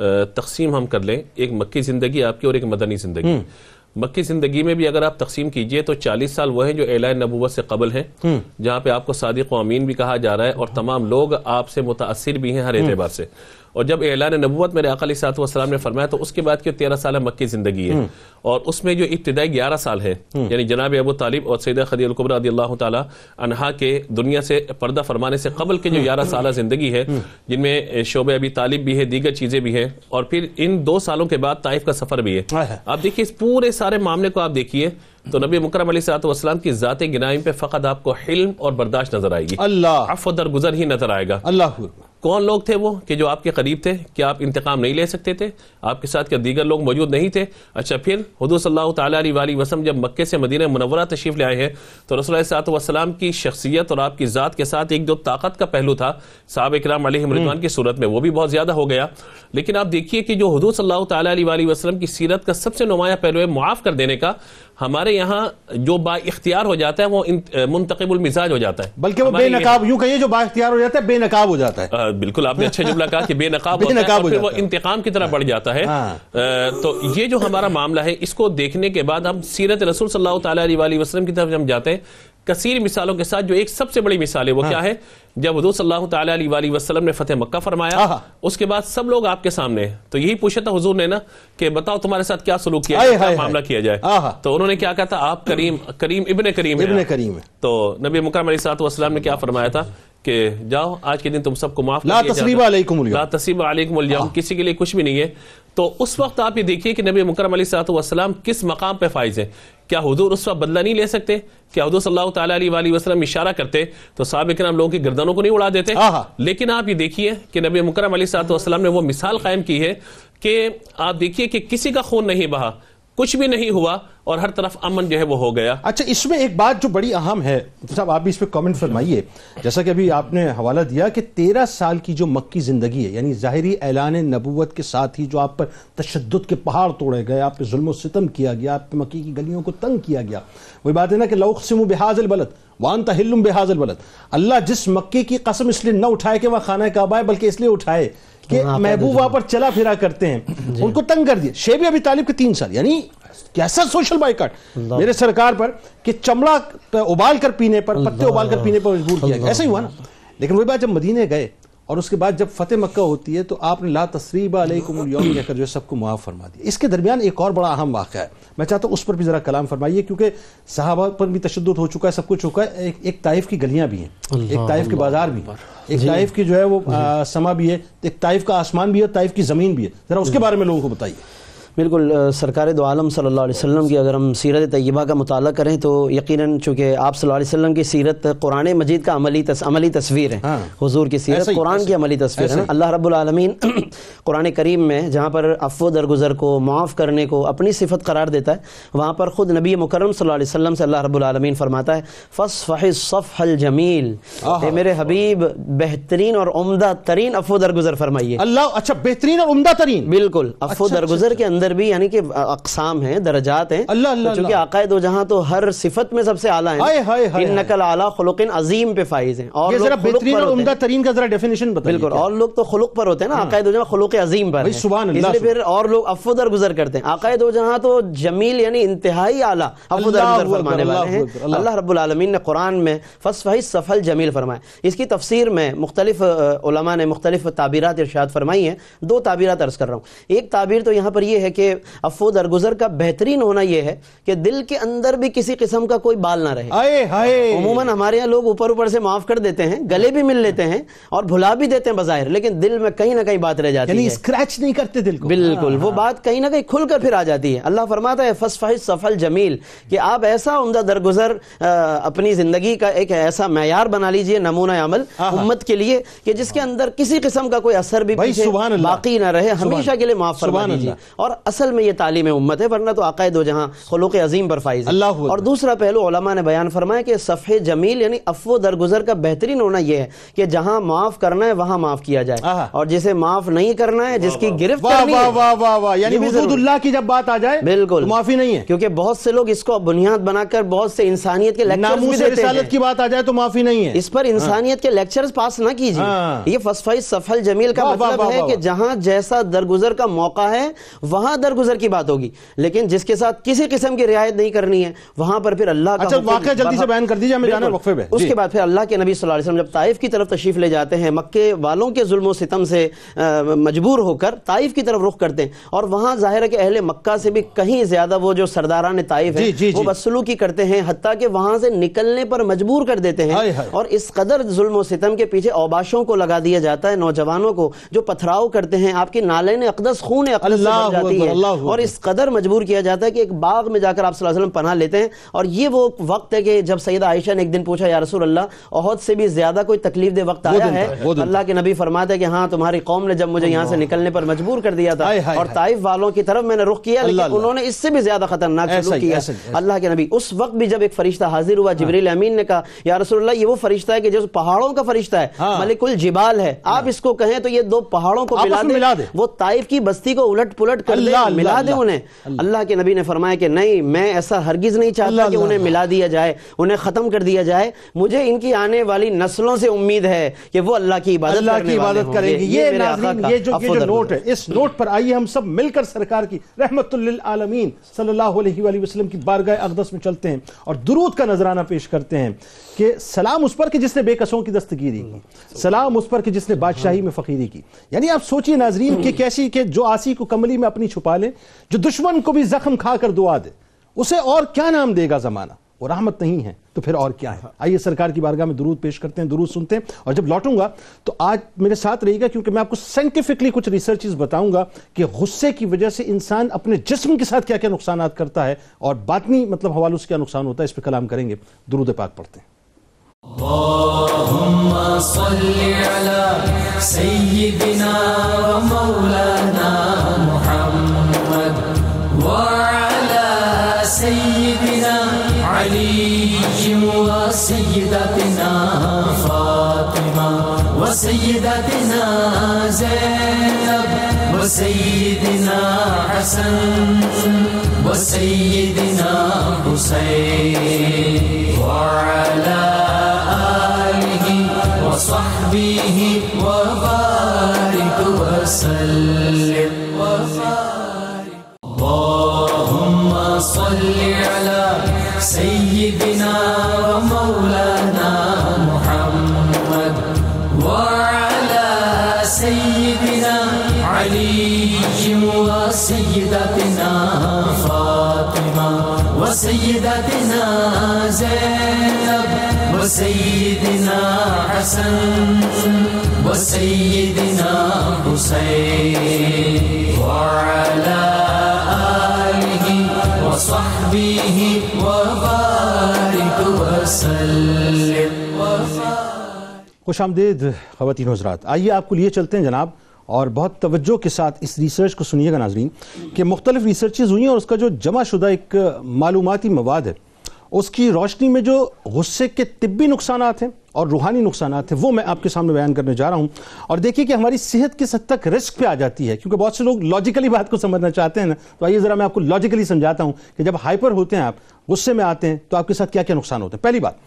तकसीम हम कर लें एक मक्की ज़िंदगी आपकी और एक मदनी ज़िंदगी हम्म। मक्की जिंदगी में भी अगर आप तकसीम कीजिए तो 40 साल वह हैं जो एलाय नबूवत से कबल हैं हम्म। जहाँ पे आपको सादिक अमीन भी कहा जा रहा है और तमाम लोग आपसे मुतासर भी हैं हर हम्म। एतबार से और जब एलान नबूत मेरे अकल सलाम ने फरमाया तो उसके बाद की तेरह साल मक्की ज़िंदगी है हम्म। और उसमें जो इब्तदाई ग्यारह साल है हम्म। यानी जनाब अबू तालिब और सैदा खदी तहा के दुनिया से पर्दा फरमाने से कबल के जो हम्म। ग्यारह साल ज़िंदगी है जिनमें शोब अबी तालिब भी है दीगर चीज़ें भी है और फिर इन दो सालों के बाद ताइफ का सफ़र भी है आप देखिए इस पूरे सारे मामले को आप देखिए तो नबी मुकरम की ज़ात गिनाई पे फ़कत आपको हिल्म और बर्दाश्त नजर आएगी अल्लाह दरगुजर ही नजर आएगा अल्लाह कौन लोग थे वो कि जो आपके करीब थे क्या आप इंतकाम नहीं ले सकते थे आपके साथ क्या दीगर लोग मौजूद नहीं थे अच्छा फिर हदू सल्ला तली वसम जब मक्के से मदीन मनवरा तशीफ ले आए हैं तो रसोल वसलाम की शख्सियत और आपकी ज़ात के साथ एक जो ताकत का पहलू था साहब इक्राम मरिजवान हम्म। की सूरत में वो भी बहुत ज़्यादा हो गया लेकिन आप देखिए कि जो हदू सल तली वसलम की सीरत का सबसे नुमाया पहलू है मुआफ़ कर देने का हमारे यहाँ जो बाख्तियार हो जाता है वो मुंतकबुल हो जाता है बल्कि वो बेनकाब यूँ कहिए जो बाख्तियार हो जाता है बेनकाब हो जाता है बिल्कुल आपने हाँ। अच्छा जुमला कहा कि बेनकाब होता है और फिर वो इंतकाम की तरह बढ़ जाता है हाँ। तो ये जो हमारा मामला है इसको देखने के बाद हम सीरत रसूल सल्लल्लाहु अलैहि वसल्लम की तरफ जाते हैं कसीर मिसालों के साथ जो एक सबसे बड़ी मिसाल है वो हाँ। क्या है जब हजू सल्लल्लाहु वसलम ने फतेह मक्का फरमाया उसके बाद सब लोग आपके सामने तो यही पूछा था हुजूर ने ना कि बताओ तुम्हारे साथ क्या सलूक किया आए, आए, मामला किया जाए तो उन्होंने क्या कहा था आप करीम करीम इबन करीम इबन करीम तो नबी मुकरम वसलम ने क्या फरमाया था कि जाओ आज के दिन तुम सबको माफ ला तस्रीबा किसी के लिए कुछ भी नहीं है तो उस वक्त आप ये देखिए कि नबी मुकरम अली सलाम किस मकाम पे फाइज है क्या हजूर उस वक्त बदला नहीं ले सकते क्या हजूर सल्लल्लाहु अलैहि वसल्लम इशारा करते तो साहब के नाम लोगों की गर्दनों को नहीं उड़ा देते लेकिन आप ये देखिए कि नबी मुकरम अली सात ने वो मिसाल कायम की है कि आप देखिए कि किसी का खून नहीं बहा कुछ भी नहीं हुआ और हर तरफ अमन जो है वो हो गया अच्छा इसमें एक बात जो बड़ी अहम है साहब आप भी इस पर कमेंट फरमाइए जैसा कि अभी आपने हवाला दिया कि तेरह साल की जो मक्की जिंदगी है यानी जाहरी ऐलान नबूत के साथ ही जो आप पर तशद के पहाड़ तोड़े गए आप पे जुल्म सितम किया गया आप पे मक्की की गलियों को तंग किया गया वही बात है ना कि लौक सिम बेहाजल बलत वान तहिल्लुम बेहाजल बलत अल्लाह जिस मक्की की कसम इसलिए न उठाए कि वह खाना काबा है बल्कि इसलिए उठाए कि महबूबा पर चला फिरा करते हैं उनको तंग कर दिया शेब अभी तालिब के तीन साल यानी कैसा सोशल बाइकाट मेरे सरकार पर कि चमड़ा उबाल कर पीने पर पत्ते उबाल कर पीने पर मजबूर किया गया ऐसा ही हुआ ना लेकिन वही बात जब मदीने गए और उसके बाद जब फतेह मक्का होती है तो आपने ला तस्रीबा अलकुमयम कहकर जो है सबको मुआफ़ फरमा दिया इसके दरमियान एक और बड़ा अहम वाक़ है मैं चाहता हूँ उस पर भी ज़रा कलाम फरमाइए क्योंकि साहबा पर भी तशद हो चुका है सब कुछ हो चुका है एक, एक ताइफ की गलियाँ भी हैं एक ताइफ के बाजार भी एक ताइफ की जो है वो समा भी है एक ताइफ का आसमान भी है ताइफ की ज़मीन भी है ज़रा उसके बारे में लोगों को बताइए बिल्कुल सरकार दो आलम सल्लल्लाहु अलैहि वसल्लम की अगर हम सीरत तय्यबा का मुताल करें तो यकीनन चूँकि आप सल्लल्लाहु अलैहि वसल्लम की सीरत कुरान मजीद का अमली तस, अमली तस्वीर है हाँ। हुजूर की सीरत कुरान की अमली तस्वीर है अल्लाह रब्बुल आलमीन कुरान करीम में जहाँ पर अफो दरगुजर को माफ़ करने को अपनी सिफत करार देता है वहाँ पर ख़ुद नबी मुकरम सल्लम से अल्लाह रबालमीन फरमाता है फ़स फ़ह जमील मेरे हबीब बेहतरीन और उमदा तरीन अफो दरगुजर फरमाइए अल्लाह अच्छा बेहतरीन और उमदा तरीन बिल्कुल अफो अच्छा, अच्छा, दरगुजर अच्छा। के अंदर अंदर भी यानी कि अकसाम हैं दर्जात हैं अल्लाह अल्लाह क्योंकि तो आकाए जहां तो हर सिफत में सबसे आला है इन नकल आला खुलकिन अजीम पे फाइज हैं और जरा बेहतरीन और उम्दा तरीन का जरा डेफिनेशन बताइए बिल्कुल और लोग तो खुलक पर होते हैं ना हाँ। आकाए जहां खुलक अजीम पर इसलिए फिर और लोग अफो दरगुजर करते हैं आकाए जहां तो जमील यानी इंतहाई आला अफो दरगुजर फरमाने वाले हैं अल्लाह रब्बुल आलमीन ने कुरान में फसफही सफल जमील फरमाया इसकी तफसीर में मुख्तलिफ ने मुख्तलिफ ताबीरत इर्शाद फरमाई हैं दो ताबीरत अर्ज कर रहा हूँ एक ताबीर तो यहाँ पर यह है कि अफो दरगुजर का बेहतरीन होना यह है कि दिल के अंदर भी किसी किस्म का कोई बाल ना रहे अमूमन हमारे यहाँ लोग ऊपर ऊपर से माफ कर देते हैं गले भी मिल लेते हैं और भुला भी देते हैं बजाहिर लेकिन दिल में कहीं ना कहीं बात रह जाती है स्क्रैच नहीं करते दिल बिल्कुल वो हाँ। बात कहीं ना कहीं खुलकर फिर आ जाती है अल्लाह फरमाता है फसफह सफल जमील कि आप ऐसा उमदा दरगुजर अपनी जिंदगी का एक ऐसा मैार बना लीजिए नमूना अमल हाँ, हाँ। उम्मत के लिए कि जिसके अंदर किसी किस्म का कोई असर भी बाकी ना रहे हमेशा के लिए माफ और असल में ये तालीम उम्मत है वरना तो अकायद हो जहाँ खलोक अजीम पर फाइज अल्लाह और दूसरा पहलू ओलमा ने बयान फरमाया कि सफ़े जमील यानी अफो दरगुजर का बेहतरीन होना यह है कि जहाँ माफ़ करना है वहाँ माफ़ किया जाए और जिसे माफ़ नहीं करना है जिसकी गिरफ्त की जब बात आ जाए बिल्कुल तो माफ़ी नहीं है क्योंकि बहुत से लोग इसको बुनियाद बनाकर बहुत से इंसानियत के की बात आ जाए तो माफ़ी नहीं है इस पर हाँ। इंसानियत के लेक्चर पास न कीजिए हाँ। ये फसफाई सफल जमील का मतलब है कि जहाँ जैसा दरगुजर का मौका है वहाँ वहां दरगुजर की बात होगी लेकिन जिसके साथ किसी किस्म की रियायत नहीं करनी है वहां पर फिर अल्लाह अच्छा, उसके बाद फिर अल्लाह के नबी सल्लल्लाहु जब ताइफ की तरफ तशीफ ले जाते हैं मक्के वालों के जुल्म सितम से मजबूर होकर ताइफ की तरफ रुख करते हैं और वहां जाहिर है कि अहले मक्का से भी कहीं ज्यादा वो जो सरदारान ताइफ है वो बदसलूकी करते हैं हती कि वहां से निकलने पर मजबूर कर देते हैं और इस कदर जुल्म सितम के पीछे औबाशों को लगा दिया जाता है नौजवानों को जो पथराव करते हैं आपकी नाले ने अकदस खून अकदस जाती है जाती है और इस कदर मजबूर किया जाता है कि एक बाग में जाकर आप वसल्लम पनाह लेते हैं और ये वो वक्त है कि जब सैद आयशा ने एक दिन पूछा या रसूल अल्लाह बहुत से भी ज्यादा कोई तकलीफ दे वक्त आया है अल्लाह के नबी फरमाते हैं कि हाँ तुम्हारी कौम ने जब मुझे यहाँ से निकलने पर मजबूर कर दिया था और ताइफ वालों की तरफ मैंने रुख किया लेकिन उन्होंने इससे भी ज्यादा खतरनाक सलूक किया अल्लाह के नबी उस वक्त भी जब एक फरिश्ता हाजिर हुआ हाँ। जबरील अमीन ने कहा या रसूल ये वो फरिश्ता है कि जो पहाड़ों का फरिश्ता है हाँ। मलिकुल जिबाल है आप हाँ। इसको कहें तो ये दो पहाड़ों को मिला दे वो ताइफ की बस्ती को उलट पुलट कर अल्लाह मिला दे उन्हें अल्लाह के नबी ने फरमाया कि नहीं मैं ऐसा हरगिज नहीं चाहता कि उन्हें मिला दिया जाए उन्हें ख़त्म कर दिया जाए मुझे इनकी आने वाली नस्लों से उम्मीद है कि वो अल्लाह की इबादत अल्लाह की इबादत करेंगे ये ये जो ये जो नोट है इस नोट पर आइए हम सब मिलकर सरकार की रहमतुल्लिलालमीन सल्लल्लाहु अलैहि वसल्लम की बारगाह अकदस में चलते हैं और दुरूद का नजराना पेश करते हैं कि सलाम उस पर कि जिसने बेकसों की दस्तगीरी की सलाम उस पर कि जिसने बादशाही में फकीरी की यानी आप सोचिए नाजरीन कि कैसी के जो आसी को कमली में अपनी छुपा लें जो दुश्मन को भी जख्म खाकर दुआ दे उसे और क्या नाम देगा जमाना वो रहमत नहीं है तो फिर और क्या है आइए सरकार की बारगाह में दुरूद पेश करते हैं दुरूद सुनते हैं और जब लौटूंगा तो आज मेरे साथ रहेगा क्योंकि मैं आपको साइंटिफिकली कुछ रिसर्च बताऊंगा कि गुस्से की वजह से इंसान अपने जिस्म के साथ क्या क्या नुकसान करता है और बातनी मतलब हवालों से क्या नुकसान होता है इस पर कलाम करेंगे दुरूद पाक पढ़ते हैं सैयदना سيدنا علي وسيدتنا فاطمة وسيدتنا زينب وسيدنا حسن وسيدنا حسين وعلى صل على سيدنا ومولانا محمد وعلى سيدنا علي وسيدتنا فاطمة وسيدتنا زينب وسيدنا حسن وسيدنا حسين وعلى खुश आमदेद ख़वान हजरात आइए आपको लिए चलते हैं जनाब और बहुत तवज्जो के साथ इस रिसर्च को सुनिएगा नाजरीन कि मुख्तलिफ रिसर्चेज़ हुई हैं और उसका जो जमा शुदा एक मालूमती मवाद है उसकी रोशनी में जो गुस्से के तिबी नुकसान हैं और रूहानी नुकसान हैं वो मैं आपके सामने बयान करने जा रहा हूँ और देखिए कि हमारी सेहत किस हद तक रिस्क पे आ जाती है क्योंकि बहुत से लोग लॉजिकली बात को समझना चाहते हैं ना तो आइए ज़रा मैं आपको लॉजिकली समझाता हूँ कि जब हाइपर होते हैं आप गुस्से में आते हैं तो आपके साथ क्या क्या नुकसान होते हैं पहली बात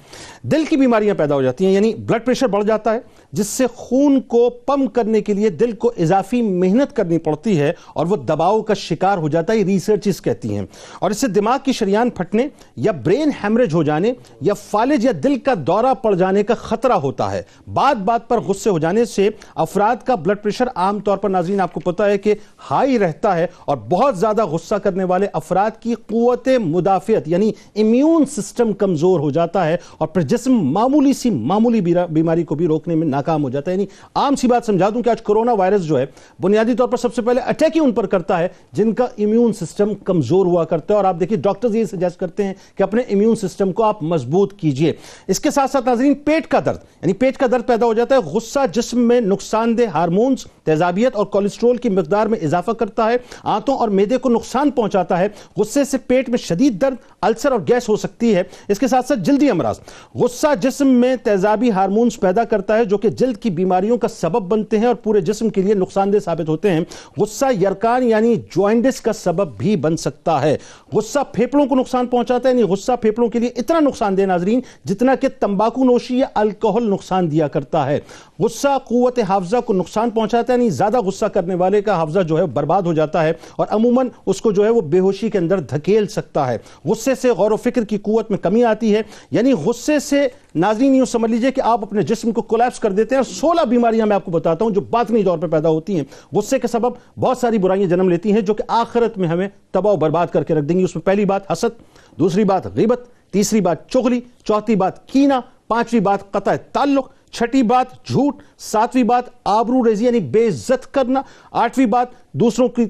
दिल की बीमारियां पैदा हो जाती हैं यानी ब्लड प्रेशर बढ़ जाता है जिससे खून को पम करने के लिए दिल को इजाफी मेहनत करनी पड़ती है और वो दबाव का शिकार हो जाता है रिसर्चिस कहती हैं और इससे दिमाग की शरियान फटने या ब्रेन हेमरेज हो जाने या फालिज या दिल का दौरा पड़ जाने का खतरा होता है बात बात पर गुस्से हो जाने से अफराद का ब्लड प्रेशर आमतौर पर नाजीन आपको पता है कि हाई रहता है और बहुत ज्यादा गुस्सा करने वाले अफराद की कुत मुदाफियत यानी यानी इम्यून सिस्टम कमजोर हो जाता है और फिर जिसम मामूली सी मामूली बीमारी को भी रोकने में नाकाम हो जाता है यानी आम सी बात समझा दूं कि आज कोरोना वायरस जो है बुनियादी तौर पर सबसे पहले अटैक ही उन पर करता है जिनका इम्यून सिस्टम कमजोर हुआ करता है और आप देखिए डॉक्टर्स ये सजेस्ट करते हैं कि अपने इम्यून सिस्टम को आप मजबूत कीजिए इसके साथ साथ नाजरीन पेट का दर्द यानी पेट का दर्द पैदा हो जाता है गुस्सा जिसम में नुकसानदेह हारमोन्स तेजाबियत और कोलेस्ट्रोल की मकदार में इजाफा करता है आंतों और मेदे को नुकसान पहुंचाता है गुस्से से पेट में शदीद दर्द अल्सर और गैस हो सकती है इसके साथ साथ जल्दी अमराज गुस्सा जिसम में तेजाबी हारमोन्स पैदा करता है जो कि जल्द की बीमारियों का सबब बनते हैं और पूरे जिसम के लिए नुकसानदेह साबित होते हैं गुस्सा यरकान यानी ज्वाइंडिस का सबब भी बन सकता है गुस्सा फेफड़ों को नुकसान पहुंचाता है यानी गुस्सा फेफड़ों के लिए इतना नुकसान दे नाजरीन जितना कि तंबाकू नोशी या अल्कोहल नुकसान दिया करता है गुस्सा कुत हाफजा को नुकसान पहुंचाता है यानी ज्यादा गुस्सा करने वाले का हाफजा जो है बर्बाद हो जाता है और अमूमन उसको जो है वो बेहोशी के अंदर धकेल सकता है गुस्से से गौर फिक्र की कुत में कमी आती है यानी गुस्से से नाजरीन यूँ समझ लीजिए कि आप अपने जिसम को कोलेप्स कर देते हैं सोलह बीमारियां मैं आपको बताता हूँ जो बातनी दौर पर पैदा होती हैं गुस्से के सबब बहुत सारी बुराइयां जन्म लेती हैं जो कि आखिरत में हमें तबाह बर्बाद करके रख देंगी उसमें पहली बात हसद दूसरी बात गिबत तीसरी बात चुगली चौथी बात कीना पांचवी बात कतः ताल्लुक़ छठी बात झूठ सातवीं बात आबरू रेजी यानी बेइज्जत करना आठवीं बात दूसरों की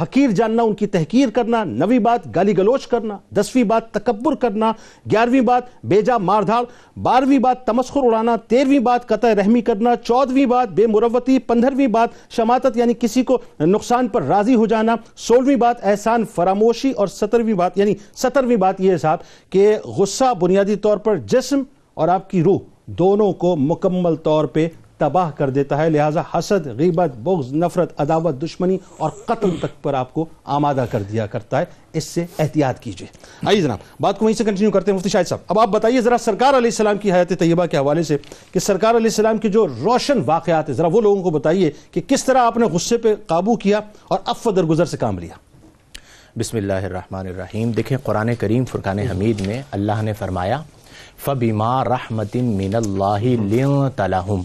हकीर जानना उनकी तहकीर करना नवी बात गाली गलोच करना दसवीं बात तकबर करना ग्यारहवीं बात बेजा मारधाड़ बारहवीं बात तमस्खुर उड़ाना तेरहवीं बात कतः रहमी करना चौदहवीं बात बेमुरवती पंद्रहवीं बात शमातत यानी किसी को नुकसान पर राजी हो जाना सोलहवीं बात एहसान फरामोशी और सत्रहवीं बात यानी सत्रहवीं बात यह साहब कि गुस्सा बुनियादी तौर पर जिसम और आपकी रूह दोनों को मुकम्मल तौर पे तबाह कर देता है लिहाजा हसद गीबत बुग्ज नफरत अदावत दुश्मनी और कत्ल तक पर आपको आमादा कर दिया करता है इससे एहतियात कीजिए आइए जनाब बात को वहीं से कंटिन्यू करते हैं मुफ्ती शाहिद साहब अब आप बताइए ज़रा सरकार सलाम की हयात तयबा के हवाले से कि सरकार सलाम के जो रोशन वाकयात है ज़रा वो लोगों को बताइए कि किस तरह आपने गुस्से पर काबू किया और अफ दरगुजर से काम लिया बिसमीम देखें कुरान करीम फ़ुरकान हमीद में अल्लाह ने फरमाया फ़बीमा रहमतिन मिनल्ला तलाहम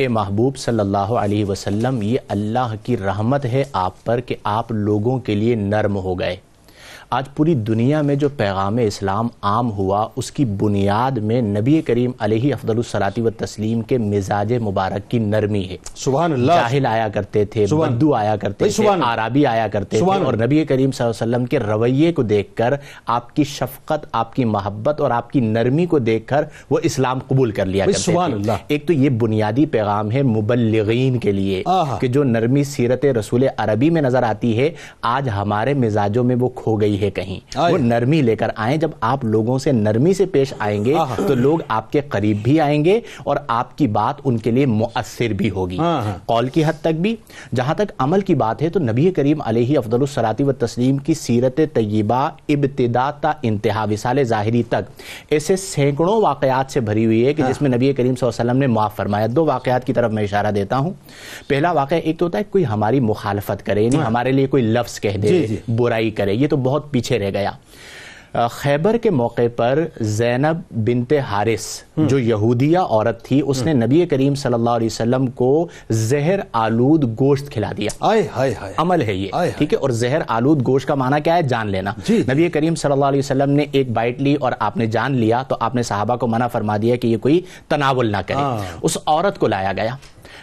ए महबूब सल्लल्लाहु अलैहि वसल्लम ये अल्लाह की रहमत है आप पर कि आप लोगों के लिए नर्म हो गए आज पूरी दुनिया में जो पैगाम इस्लाम आम हुआ उसकी बुनियाद में नबी करीम अलही अफदलसलाती व तस्लीम के मिजाज मुबारक की नरमी है सुबह जाहिल आया करते थे बद्दू आया करते थे आराबी आया करते थे और नबी करीम वसल्लम के रवैये को देखकर आपकी शफकत आपकी मोहब्बत और आपकी नरमी को देखकर वो इस्लाम कबूल कर लिया करते थे एक तो ये बुनियादी पैगाम है मुबलगिन के लिए कि जो नरमी सीरत रसूल अरबी में नजर आती है आज हमारे मिजाजों में वो खो गई है कहीं हाँ, वो नरमी लेकर आए जब आप लोगों से नरमी से पेश आएंगे हाँ, हाँ। तो लोग आपके करीब भी आएंगे और आपकी बात उनके लिए मुअसर भी होगी कॉल की हद तक भी जहां तक अमल की बात है तो नबी करीम अलही अफदलसलाती व तस्लीम की सीरत तयबा इब्तदाता इंतहा विसाल ज़ाहरी तक ऐसे सैकड़ों वाकयात से भरी हुई है कि जिसमें नबी करीम वसल्लम ने माफ़ फरमाया दो वाकयात की तरफ मैं इशारा देता हूँ पहला वाक़ एक तो होता है कोई हमारी मुखालफत करे यानी हमारे लिए कोई लफ्ज़ कह दे बुराई करे ये तो बहुत पीछे रह गया खैबर के मौके पर जैनब बिनते हारिस हम्म। जो यहूदिया औरत थी उसने हम्म। नबी करीम सल्लल्लाहु अलैहि वसल्लम को जहर आलूद गोश्त खिला दिया आए हाय हाय अमल है ये ठीक है और जहर आलूद गोश्त का माना क्या है जान लेना नबी करीम सल्लल्लाहु अलैहि वसल्लम ने एक बाइट ली और आपने जान लिया तो आपने साहबा को मना फरमा दिया कि ये कोई तनावल ना करे हाँ। उस औरत को लाया गया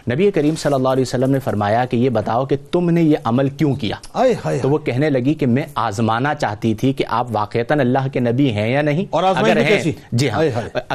नबी करीम सल्लल्लाहु अलैहि वसल्लम ने फरमाया कि ये बताओ कि तुमने ये अमल क्यों किया आए, आए, तो वो कहने लगी कि मैं आजमाना चाहती थी कि आप वाकता अल्लाह के नबी हैं या नहीं और अगर हैं जी हाँ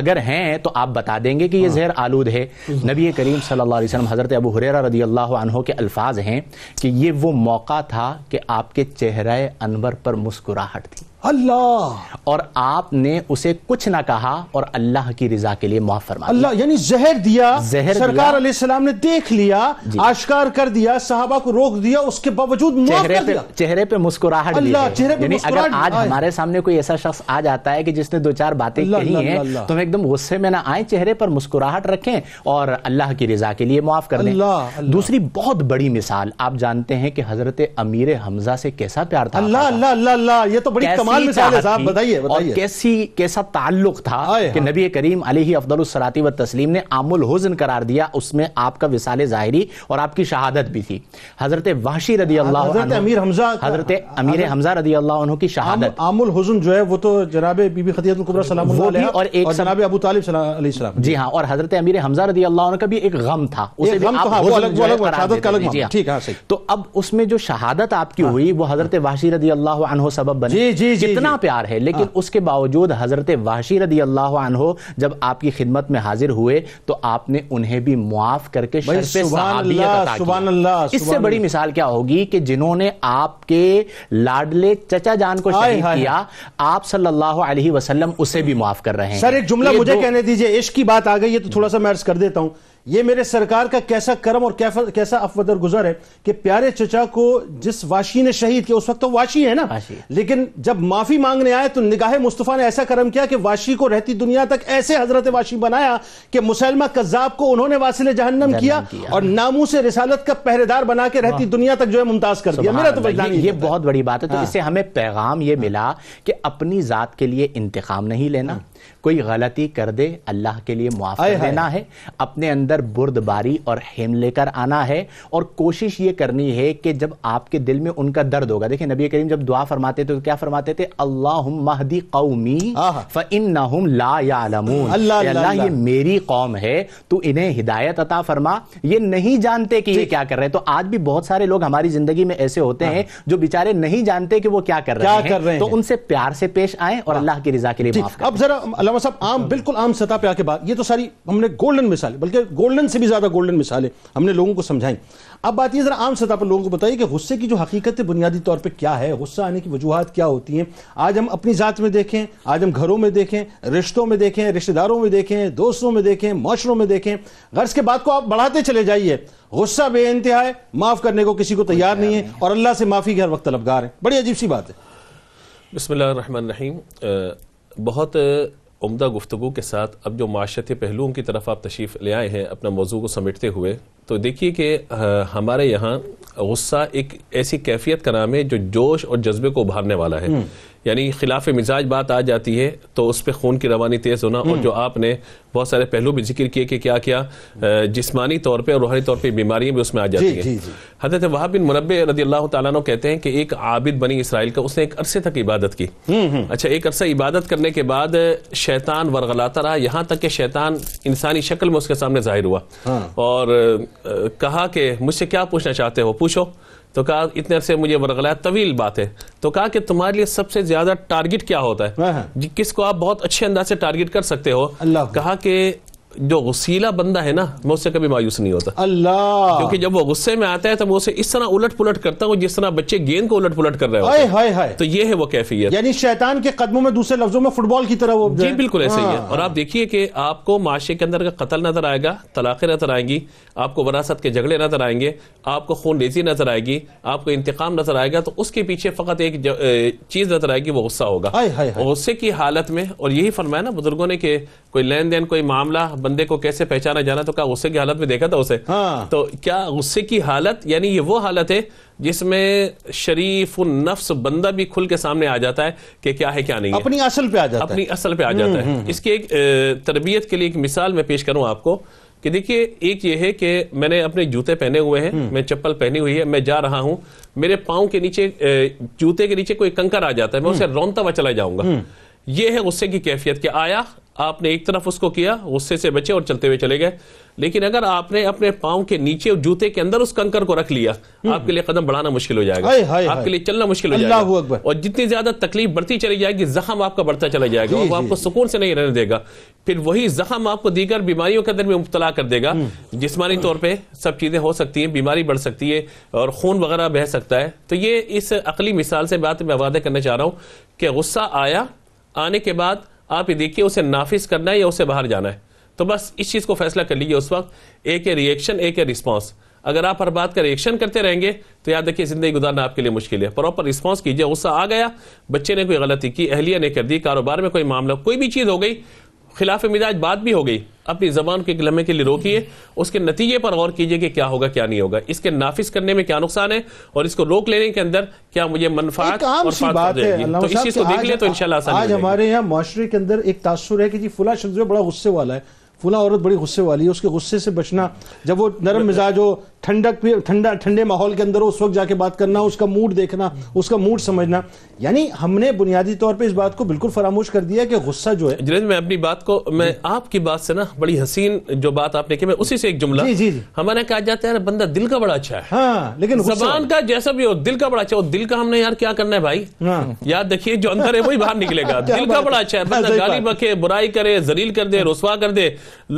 अगर हैं तो आप बता देंगे कि ये हाँ। जहर आलूद है हम्म। नबी करीम सल्लल्लाहु अलैहि वसल्लम हज़रत अबू हुररा रदी अल्लाह अनहो के अल्फाज हैं कि ये वो मौका था कि आपके चेहरे अनवर पर मुस्कुराहट थी अल्लाह और आपने उसे कुछ ना कहा और अल्लाह की रिजा के लिए माफ फरमा अल्लाह यानी जहर दिया जहर सरकार सलाम ने देख लिया आश्कार कर दिया साहबा को रोक दिया उसके बावजूद चेहरे पे चेहरे पे मुस्कुराहट अल्लाह चेहरे पे अगर आज हमारे सामने कोई ऐसा शख्स आ जाता है कि जिसने दो चार बातें कही हैं तो हम एकदम गुस्से में ना आए चेहरे पर मुस्कुराहट रखें और अल्लाह की रिजा के लिए माफ कर दें दूसरी बहुत बड़ी मिसाल आप जानते हैं कि हजरत अमीर हमजा से कैसा प्यार था अल्लाह अल्लाह अल्लाह ये तो बड़ी कमाल मिसाल है साहब बताइए बताइए कैसी कैसा ताल्लुक था कि हाँ। नबी करीम अलैहि अफदलसलाती व तस्लीम ने आमुल हुजन करार दिया उसमें आपका विसाल जाहिरी और आपकी शहादत भी थी हजरत वाशी रदी अल्लाह हजरत अमीर हमजा हजरत अमीर हमजा रदी अल्लाह की शहादत आमुल हुजन जो है वो तो जनाब बीबी खदीजतुल्कुबरा सलाम और एक जनाब अबू तालिब जी हाँ और हजरत अमीर हमजा रदी अल्लाह का भी एक गम था उसे भी तो आप हाँ, अलग तो अब उसमें जो शहादत आपकी हाँ। हुई वो हजरत वाशी रदी अल्लाह सबब बने जी जी कितना प्यार है लेकिन हाँ। उसके बावजूद हजरत वाशी रदी अल्लाह जब आपकी खिदमत में हाजिर हुए तो आपने उन्हें भी मुआफ करके इससे बड़ी मिसाल क्या होगी कि जिन्होंने आपके लाडले चचा जान को शहीद किया आप सल्लल्लाहु अलैहि वसल्लम उसे भी माफ कर रहे हैं सर एक जुमला मुझे कहने दीजिए इश्क की बात आ गई है तो हम्म। थोड़ा सा मैं अर्ज कर देता हूं ये मेरे सरकार का कैसा कर्म और कैसा अफवदर गुजर है कि प्यारे चचा को जिस वाशी ने शहीद किया उस वक्त तो वाशी है ना वाशी। लेकिन जब माफी मांगने आए तो निगाह मुस्तफ़ा ने ऐसा कर्म किया कि वाशी को रहती दुनिया तक ऐसे हजरत वाशी बनाया कि मुसलमा कज्जाब को उन्होंने वासिल जहन्नम किया, किया और नामू से रिसालत का पहरेदार बना के रहती दुनिया तक जो है मुमताज कर दिया मेरा तो ये बहुत बड़ी बात है तो हाँ। इससे हमें पैगाम ये मिला कि अपनी जात के लिए इंतकाम नहीं लेना कोई गलती कर दे अल्लाह के लिए मुआफ़ देना है अपने अंदर बुर्दबारी और हेम लेकर आना है और कोशिश ये करनी है कि जब आपके दिल में उनका दर्द होगा देखिए नबी करीम जब दुआ फरमाते थे तो क्या फरमाते थे अल्लाह महदी कौमी फ़िन ला अल्लाह ये मेरी कौम है तो इन्हें हिदायत अता फरमा ये नहीं जानते कि ये क्या कर रहे हैं तो आज भी बहुत सारे लोग हमारी जिंदगी में ऐसे होते हाँ। हैं जो बेचारे नहीं जानते कि वो क्या कर रहे हैं तो उनसे प्यार से पेश आए और हाँ। अल्लाह की रजा के लिए माफ अब जरा अलावा साहब आम अच्छा। बिल्कुल आम सतह पे आके बात ये तो सारी हमने गोल्डन मिसालें बल्कि गोल्डन से भी ज़्यादा गोल्डन मिसालें हमने लोगों को समझाई अब बात ये आम सतह पर लोगों को बताइए कि गुस्से की जो हकीकत है बुनियादी तौर पर क्या है गुस्सा आने की वजूहत क्या होती हैं आज हम अपनी ज़ात में देखें आज हम घरों में देखें रिश्तों में देखें रिश्तेदारों में देखें दोस्तों में देखें माशरों में देखें गर्ज के बाद को आप बढ़ाते चले जाइए गुस्सा बे इंतहा है माफ़ करने को किसी को तैयार नहीं है और अल्लाह से माफ़ी के हर वक्त तलबगार है बड़ी अजीब सी बात है बसमीम बहुत उमदा गुफ्तु के साथ अब जो माशरती पहलुओं की तरफ आप तशरीफ़ ले आए हैं अपना मौजू को समेटते हुए तो देखिए कि हमारे यहाँ गुस्सा एक ऐसी कैफियत का नाम है जो जोश और जज्बे को उभारने वाला है हम्म। यानी खिलाफ मिजाज बात आ जाती है तो उस पर खून की रवानी तेज़ होना और हम्म। जो आपने बहुत सारे पहलू भी जिक्र किए कि क्या क्या जिसमानी तौर पर रूहानी तौर पर बीमारियां भी उसमें आ जाती हैं हजरत वहाब बिन मुरब रदी अल्लाह तु कहते हैं कि एक आबिद बनी इसराइल का उसने एक अरसे तक इबादत की हम्म, अच्छा एक अरसा इबादत करने के बाद शैतान वरगलाता रहा यहाँ तक कि शैतान इंसानी शक्ल में उसके सामने जाहिर हुआ हाँ। और कहा कि मुझसे क्या पूछना चाहते हो पूछो तो कहा इतने अरसे मुझे बरगलाया तवील बात है तो कहा कि तुम्हारे लिए सबसे ज्यादा टारगेट क्या होता है किसको आप बहुत अच्छे अंदाज से टारगेट कर सकते हो कहा कि जो गुस्सीला बंदा है ना मैं उससे कभी मायूस नहीं होता अल्लाह क्योंकि जब वो गुस्से में आता है तो वो उसे इस तरह उलट पुलट करता है जिस तरह बच्चे गेंद को उलट पुलट कर रहे होते हैं तो ये है वो कैफियत यानी शैतान के कदमों में दूसरे लफ्जों में फुटबॉल की तरह वो जी बिल्कुल ऐसे ही है हाँ। और आप देखिए कि आपको माशे के अंदर का कतल नजर आएगा तलाक़ें नजर आएंगी आपको वरासत के झगड़े नजर आएंगे आपको खून रेजी नजर आएगी आपको इंतकाम नजर आएगा तो उसके पीछे फकत एक चीज नजर आएगी वो गुस्सा होगा गुस्से की हालत में और यही फरमाया ना बुजुर्गों ने कि कोई लेन देन कोई मामला बंदे को कैसे पहचाना जाना तो क्या गुस्से की हालत में देखा था उसे हाँ। तो क्या गुस्से की हालत यानी ये वो हालत है जिसमें शरीफ नफ्स बंदा भी खुल के सामने आ जाता है कि क्या है क्या नहीं अपनी असल पे आ जाता अपनी है अपनी असल पे आ जाता है हम्म, हम्म, हम्म। इसकी एक तरबियत के लिए एक मिसाल मैं पेश करूं आपको कि देखिए एक ये है कि मैंने अपने जूते पहने हुए हैं मैं चप्पल पहनी हुई है मैं जा रहा हूं मेरे पाओ के नीचे जूते के नीचे कोई कंकर आ जाता है मैं उसे रौनता हुआ चला जाऊंगा ये है गुस्से की कैफियत कि आया आपने एक तरफ उसको किया गुस्से से बचे और चलते हुए चले गए लेकिन अगर आपने अपने पाँव के नीचे जूते के अंदर उस कंकर को रख लिया हम्म। आपके लिए कदम बढ़ाना मुश्किल हो जाएगा हाई, हाई, आपके लिए चलना मुश्किल हो जाएगा और जितनी ज्यादा तकलीफ बढ़ती चली जाएगी जख्म आपका बढ़ता चला जाएगा और आपको सुकून से नहीं रहने देगा फिर वही जख्म आपको दीगर बीमारियों के अंदर में मुबतला कर देगा हम्म। जिसमानी तौर पर सब चीज़ें हो सकती है बीमारी बढ़ सकती है और खून वगैरह बह सकता है तो ये इस अकली मिसाल से बात मैं वादा करना चाह रहा हूँ कि गुस्सा आया आने के बाद आप ये देखिए उसे नाफिज करना है या उसे बाहर जाना है तो बस इस चीज़ को फैसला कर लीजिए उस वक्त एक है रिएक्शन एक है रिस्पॉन्स अगर आप हर बात का रिएक्शन करते रहेंगे तो याद रखिए जिंदगी गुजारना आपके लिए मुश्किल है प्रॉपर रिस्पॉन्स कीजिए गुस्सा आ गया बच्चे ने कोई गलती की अहलिया ने कर दी कारोबार में कोई मामला कोई भी चीज़ हो गई खिलाफ मिजाज बात भी हो गई अपनी जबान के लम्हे के लिए रोकिए उसके नतीजे पर गौर कीजिए कि क्या होगा क्या नहीं होगा इसके नाफिज करने में क्या नुकसान है और इसको रोक लेने के अंदर क्या मुझे मनफात और बात तो इस चीज को देख ले तो आज हमारे यहाँ माशरे के अंदर एक तासुर है कि जी फुला शख्स बड़ा गुस्से वाला है फुला औरत बड़ी गुस्से वाली है उसके गुस्से से बचना जब वो नरम मिजाज हो ठंडक ठंडा ठंडे माहौल के अंदर हो उस वक्त जाके बात करना उसका मूड देखना उसका मूड समझना यानी हमने बुनियादी तौर पर इस बात को बिल्कुल फरामोश कर दिया कि गुस्सा जो है मैं अपनी बात को मैं आपकी बात से ना बड़ी हसीन जो बात आपने की मैं उसी से एक जुमला जी, जी, जी। हमारे कहा जाता है बंदा दिल का बड़ा अच्छा है हाँ, लेकिन जबान का जैसा भी हो दिल का बड़ा अच्छा हो दिल का हमने यार क्या करना है भाई हाँ। याद देखिए जो अंदर है वही बाहर निकलेगा दिल का बड़ा अच्छा है बंदा हाँ, गाली बखे बुराई करे जलील कर दे हाँ। रसवा कर दे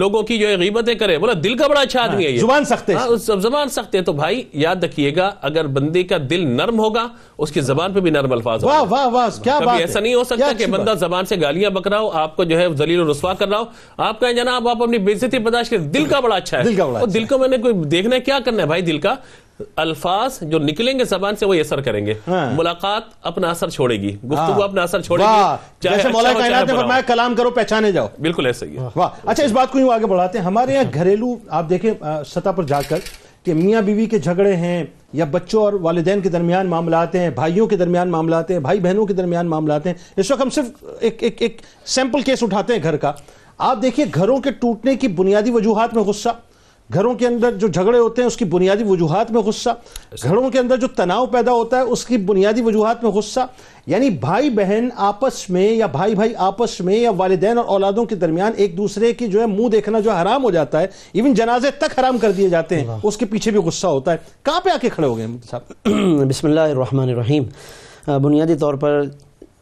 लोगों की जो है गीबतें करे बोला दिल का बड़ा अच्छा हाँ, आदमी है जुबान सख्त है हाँ, जुबान सख्त है तो भाई याद रखिएगा अगर बंदी का दिल नर्म होगा उसकी जबान पर भी नर्म अल्फाज वाह वाह वाह क्या बात ऐसा नहीं हो सकता कि बंदा जबान से गालियां बक रहा हो आपको जो है जलील रसवा कर रहा हो आप कहें जनाब आप अपनी बेजती बर्दाश्त कर दिल का बड़ा अच्छा है दिल का अच्छा दिल को मैंने कोई देखना क्या करना है भाई दिल का अल्फाज जो निकलेंगे जबान से वो असर करेंगे हाँ। मुलाकात अपना असर छोड़ेगी गुफ्तु हाँ। अपना असर छोड़ेगी जैसे अच्छा मौला कायनात ने फरमाया कलाम करो पहचाने जाओ बिल्कुल ऐसे ही वाह अच्छा इस बात को यूं आगे बढ़ाते हैं हमारे यहाँ घरेलू आप देखें सतह पर जाकर कि मियाँ बीवी के झगड़े हैं या बच्चों और वालदेन के दरमियान मामला आते हैं भाइयों के दरमियान मामला आते हैं भाई बहनों के दरमियान मामला आते हैं इस वक्त हम सिर्फ एक एक एक सैंपल केस उठाते हैं घर का आप देखिए घरों के टूटने की बुनियादी वजूहत में गुस्सा घरों के अंदर जो झगड़े होते हैं उसकी बुनियादी वजूहत में गुस्सा घरों के अंदर जो तनाव पैदा होता है उसकी बुनियादी वजूहत में गुस्सा यानी भाई बहन आपस में या भाई भाई आपस में या वालदेन और औलादों के दरमियान एक दूसरे की जो है मुंह देखना जो हराम हो जाता है इवन जनाजे तक हराम कर दिए जाते हैं उसके पीछे भी गुस्सा होता है कहाँ पर आके खड़े हो गए साहब बिसमीम बुनियादी तौर पर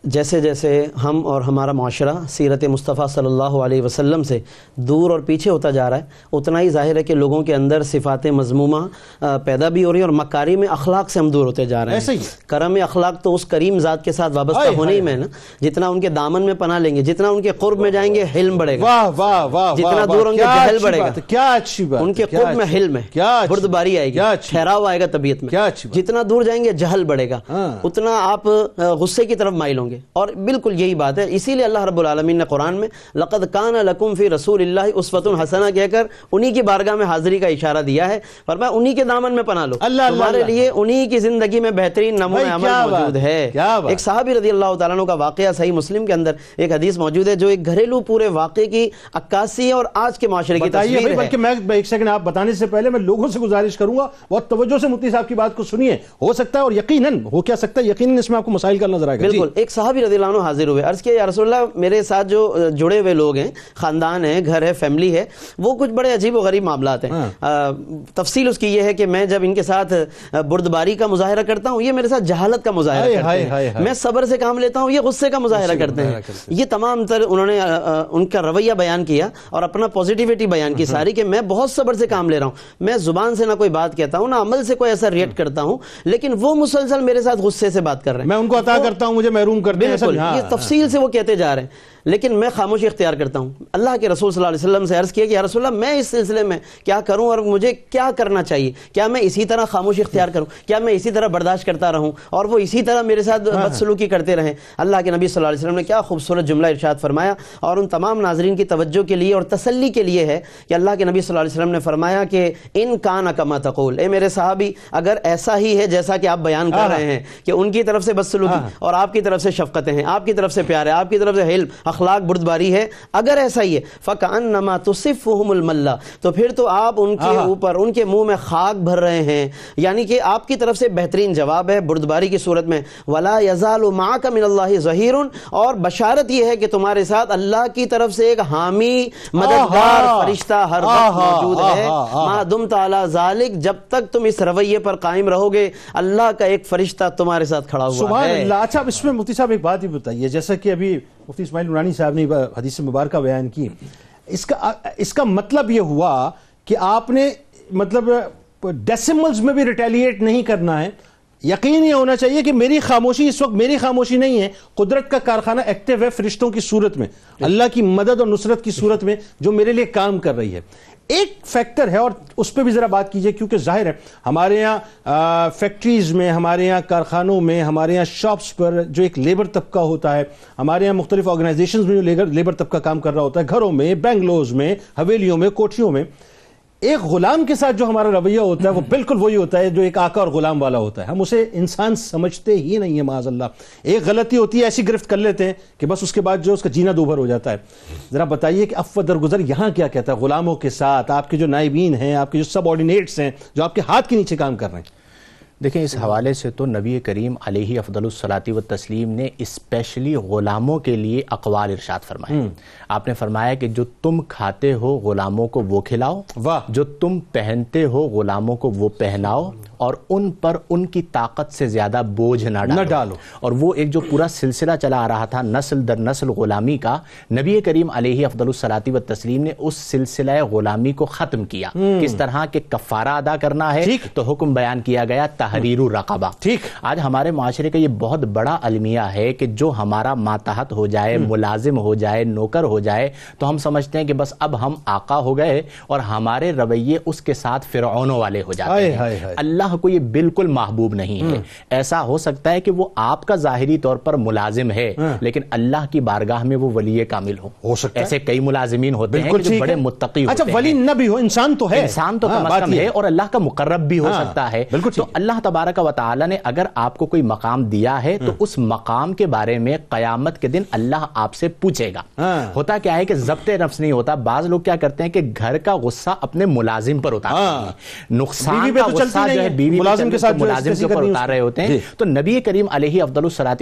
जैसे जैसे हम और हमारा माशरा सीरत मुस्तफ़ा सल्लल्लाहु अलैहि वसल्लम से दूर और पीछे होता जा रहा है उतना ही जाहिर है कि लोगों के अंदर सिफात मजमूमा पैदा भी हो रही है और मकारी में अखलाक से हम दूर होते जा रहे हैं करम अखलाक तो उस करीम ज़ात के साथ वाबस्ता होने ही में ना जितना उनके दामन में पना लेंगे जितना उनके कुर्ब में जाएंगे हिल्म बढ़ेगा वाह वाह वाह जितना दूर होंगे हिल बढ़ेगा क्या अच्छी बात उनके कुर्ब में हिल में क्या बुर्दबारी आएगी ठहराव आएगा तबीयत में जितना दूर जाएंगे जहल बढ़ेगा हाँ। उतना आप गुस्से की तरफ माइल होंगे होंगे और बिल्कुल यही बात है इसीलिए अल्लाह रब्बुल रबालमीन ने कुरान में लक़द कान लकुम फ़ी रसूल उसफ़तुल हसना कहकर उन्हीं की बारगाह में हाजिरी का इशारा दिया है पर मैं उन्हीं के दामन में पना लो अल्लाह हमारे लिए उन्हीं की ज़िंदगी में बेहतरीन नमून अमल मौजूद है एक साहबी रजी अल्लाह तु का वाक़ सही मुस्लिम के अंदर एक हदीस मौजूद है जो एक घरेलू पूरे वाक़े की अक्कासी और आज के माशरे की तस्वीर बल्कि मैं एक सेकंड आप बताने से पहले मैं लोगों से गुजारिश करूंगा बहुत तवज्जो से मुफ्ती साहब की बात को सुनिए हो सकता है और यकीनन हो क्या सकता है यकीनन इसमें आपको मसाइल का नजर आएगा बिल्कुल एक सहाबी रदी हाजिर हुए अर्ज़ किया या रसोल्ला मेरे साथ जो जुड़े हुए लोग हैं ख़ानदान है घर है फैमिली है वो कुछ बड़े अजीब व गरीब मामला हैं हाँ। तफसील उसकी ये है कि मैं जब इनके साथ बुर्दबारी का मुजाहरा करता हूँ ये मेरे साथ जहालत का मुजाहरा करते हैं मैं सबर से काम लेता हूँ ये गुस्से का मुजाहरा करते हैं ये तमाम तर उन्होंने उनका रवैया बयान किया और अपना पॉजिटिविटी बयान की हाँ। सारी कि मैं बहुत सबर से काम ले रहा हूँ मैं ज़ुबान से ना कोई बात कहता हूँ ना अमल से कोई ऐसा रिएक्ट हाँ। करता हूँ लेकिन वो मुसलसल मेरे साथ गुस्से से बात कर रहे हैं मैं उनको अता करता हूँ मुझे महरूम करते हैं ये तफसील से वो कहते जा रहे हैं लेकिन मैं खामोशी इख्तियार करता हूँ अल्लाह के रसूल सल्लल्लाहु अलैहि वसल्लम से अर्ज़ किया कि या रसूल मैं इस सिलसिले में क्या करूँ और मुझे क्या करना चाहिए क्या मैं इसी तरह खामोशी इख्तियार करूँ क्या मैं इसी तरह बर्दाश्त करता रहूँ और वो इसी तरह मेरे साथ हाँ। बदसलूकी करते रहें अल्लाह के नबी सल्लल्लाहु अलैहि वसल्लम ने क्या खूबसूरत जुमला इरशाद फरमाया और उन तमाम नाजरन की तवज्जो के लिए और तसली के लिए है कि अल्लाह के नबी सल्लल्लाहु अलैहि वसल्लम ने फरमाया कि इन कान कमा तकूल ए मेरे साहबी अगर ऐसा ही है जैसा कि आप बयान कर हाँ। रहे हैं कि उनकी तरफ से बदसलूकी हाँ। और आपकी तरफ से शफकतें हैं आपकी तरफ से प्यार है आपकी तरफ से हेल्प अखलाक बुर्दबारी है अगर ऐसा ही है फ़कान नमा तो सिर्फ हमल्ला तो फिर तो आप उनके ऊपर उनके मुंह में खाक भर रहे हैं यानी कि आपकी तरफ से बेहतरीन जवाब है बुर्दबारी की सूरत में वला यजाल माँ का मिनल्ला जहीर और बशारत यह है कि तुम्हारे साथ अल्लाह की तरफ से एक हामी मददगार फरिश्ता हर वक्त मौजूद है मादुम ताला जालिक जब तक तुम इस रवैये पर कायम रहोगे अल्लाह का एक फरिश्ता तुम्हारे साथ खड़ा हुआ है अच्छा इसमें मुफ्ती साहब एक बात ही बताइए जैसा कि अभी मुफ्ती इसमाइल नूरानी साहब ने हदीस मुबारक बयान की इसका इसका मतलब ये हुआ कि आपने मतलब डेसिमल्स में भी रिटेलिएट नहीं करना है यकीन ये होना चाहिए कि मेरी खामोशी इस वक्त मेरी खामोशी नहीं है कुदरत का कारखाना एक्टिव है फरिश्तों की सूरत में अल्लाह की मदद और नुसरत की सूरत में जो मेरे लिए काम कर रही है एक फैक्टर है और उस पर भी ज़रा बात कीजिए क्योंकि जाहिर है हमारे यहाँ फैक्ट्रीज़ में हमारे यहाँ कारखानों में हमारे यहाँ शॉप्स पर जो एक लेबर तबका होता है हमारे यहाँ मुख्तलिफ ऑर्गेनाइजेशन में जो लेबर लेबर तबका काम कर रहा होता है घरों में बेंगलोज में हवेलियों में कोठियों में एक गुलाम के साथ जो हमारा रवैया होता है वो बिल्कुल वही होता है जो एक आका और गुलाम वाला होता है हम उसे इंसान समझते ही नहीं है माजल्ला एक गलती होती है ऐसी गिरफ्त कर लेते हैं कि बस उसके बाद जो उसका जीना दोभर हो जाता है ज़रा बताइए कि अफ दरगुजर यहाँ क्या कहता है गुलामों के साथ आपके जो नायबीन हैं आपके जो सब ऑर्डिनेट्स हैं जो आपके हाथ के नीचे काम कर रहे हैं देखें इस हवाले से तो नबी करीम अलही अफदलसलाती व तस्लीम ने स्पेशली ग़ुलामों के लिए अकवाल इरशाद फरमाए हम्म। आपने फरमाया कि जो तुम खाते हो ग़ुलामों को वो खिलाओ वाह जो तुम पहनते हो ग़ुलामों को वो पहनाओ और उन पर उनकी ताकत से ज़्यादा बोझ ना डालो, ना डालो। और वो एक जो पूरा सिलसिला चला आ रहा था नस्ल दर नस्ल ग़ुलामी का नबी करीम अफदलसलाती व तस्लीम ने उस सिलसिला ग़ुलामी को ख़त्म किया हम्म। किस तरह के कफ़ारा अदा करना है तो हुक्म बयान किया गया तहरीर रकबा हम्म। ठीक आज हमारे माशरे का ये बहुत बड़ा अलमिया है कि जो हमारा मातहत हो जाए हम्म। मुलाजिम हो जाए नौकर हो जाए तो हम समझते हैं कि बस अब हम आका हो गए और हमारे रवैये उसके साथ फिरौनों वाले हो जाते हैं अल्लाह अल्लाह को ये बिल्कुल महबूब नहीं है हम्म। ऐसा हो सकता है कि वो आपका जाहिरी तौर पर मुलाजिम है हम्म। लेकिन अल्लाह की बारगाह में वो वली कामिल हो, हो सकता ऐसे कई मुलाजमीन होते हैं जो बड़े मुतकी अच्छा वली न भी हो इंसान तो है इंसान तो हाँ, कम कम है और अल्लाह का मुकर्रब भी हो हाँ, सकता है तो अल्लाह तबारक वाली ने अगर आपको कोई मकाम दिया है तो हम्म। उस मकाम के बारे में कयामत के दिन अल्लाह आपसे पूछेगा हाँ। होता क्या है कि जब्त नफ्स नहीं होता बाज लोग क्या करते हैं कि घर का गुस्सा अपने मुलाजिम पर होता तो है नुकसान बीवी मुलाजिम के तो साथ मुलाजिम के ऊपर उतार रहे होते हैं तो नबी करीम अलही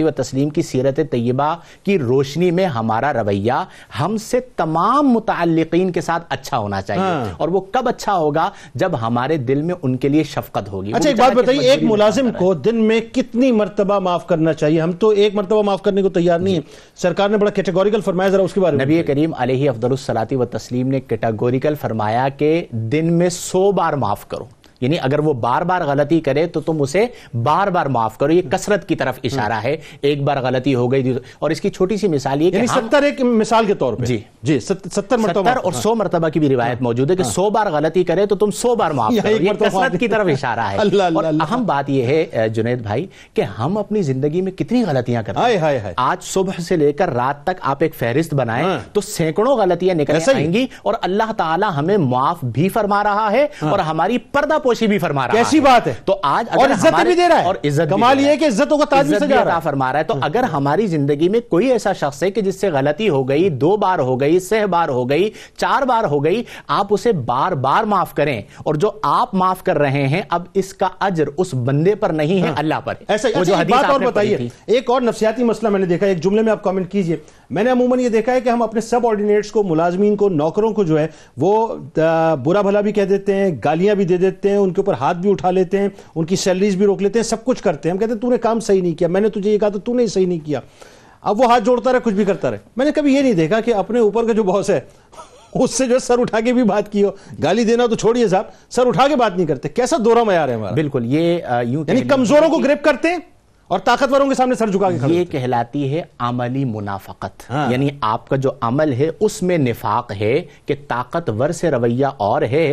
व तस्लीम की सीरत तय्यबा की रोशनी में हमारा रवैया हमसे तमाम मुतलकिन के साथ अच्छा होना चाहिए हाँ। और वो कब अच्छा होगा जब हमारे दिल में उनके लिए शफकत होगी अच्छा एक बात बताइए एक मुलाजिम को दिन में कितनी मरतबा माफ करना चाहिए हम तो एक मरतबा माफ करने को तैयार नहीं है सरकार ने बड़ा कैटेगोरिकल फरमाया जरा उसके बारे में नबी करीम अलही अफदलसलाती व तस्लीम ने कैटेगोरिकल फरमाया कि दिन में सौ बार माफ करो यानी अगर वो बार बार गलती करे तो तुम उसे बार बार माफ करो ये कसरत की तरफ इशारा हम्म। है एक बार गलती हो गई तो- और इसकी छोटी सी मिसाल ये सत्तर एक मिसाल के तौर पर जी जी सत्तर सत्तर और सौ मरतबा की भी रिवायत हाँ। मौजूद है कि हाँ। सौ बार गलती करे तो तुम सौ बार माफ करो ये कसरत की तरफ इशारा है अहम बात यह है जुनेद भाई कि हम अपनी जिंदगी में कितनी गलतियां करते हैं आज सुबह से लेकर रात तक आप एक फहरिस्त बनाए हाँ। तो सैकड़ों गलतियां निकल आएंगी और अल्लाह ताला हमें माफ भी फरमा रहा है और हमारी पर्दा पोशी भी फरमा रहा है कैसी बात है तो आज और इज्जत भी दे रहा है और इज्जत कमाल ये कि इज्जतों का ताज भी सजा रहा फरमा रहा है तो अगर हमारी जिंदगी में कोई ऐसा शख्स है कि जिससे गलती हो गई दो बार हो गई सह बार हो गई चार बार हो गई आप उसे बार बार माफ करें और जो आप माफ कर रहे हैं अब इसका अजर उस बंदे पर नहीं है हाँ। अल्लाह पर ऐसा अच्छा, जो बात और बताइए एक और नफसियाती मसला मैंने देखा एक जुमले में आप कमेंट कीजिए मैंने अमूमन ये देखा है कि हम अपने सब ऑर्डिनेट्स को मुलाजमीन को नौकरों को जो है वो बुरा भला भी कह देते हैं गालियां भी दे देते हैं हैं उनके ऊपर हाथ भी उठा लेते हैं उनकी सैलरीज भी रोक लेते हैं सब कुछ करते हैं हम कहते हैं तूने काम सही नहीं किया मैंने तुझे ये कहा तो तूने सही नहीं किया अब वो हाथ जोड़ता रहे कुछ भी करता रहे मैंने कभी ये नहीं देखा कि अपने ऊपर का जो बॉस है उससे जो सर उठा के भी बात की हो गाली देना तो छोड़िए साहब सर उठा के बात नहीं करते कैसा दोरा मैं आ रहे हैं बिल्कुल ये यूं यानी कमजोरों को ग्रिप करते हैं और ताकतवरों के सामने सर झुका ये कहलाती है अमली मुनाफकत हाँ। यानी आपका जो अमल है उसमें निफाक है कि ताकतवर से रवैया और है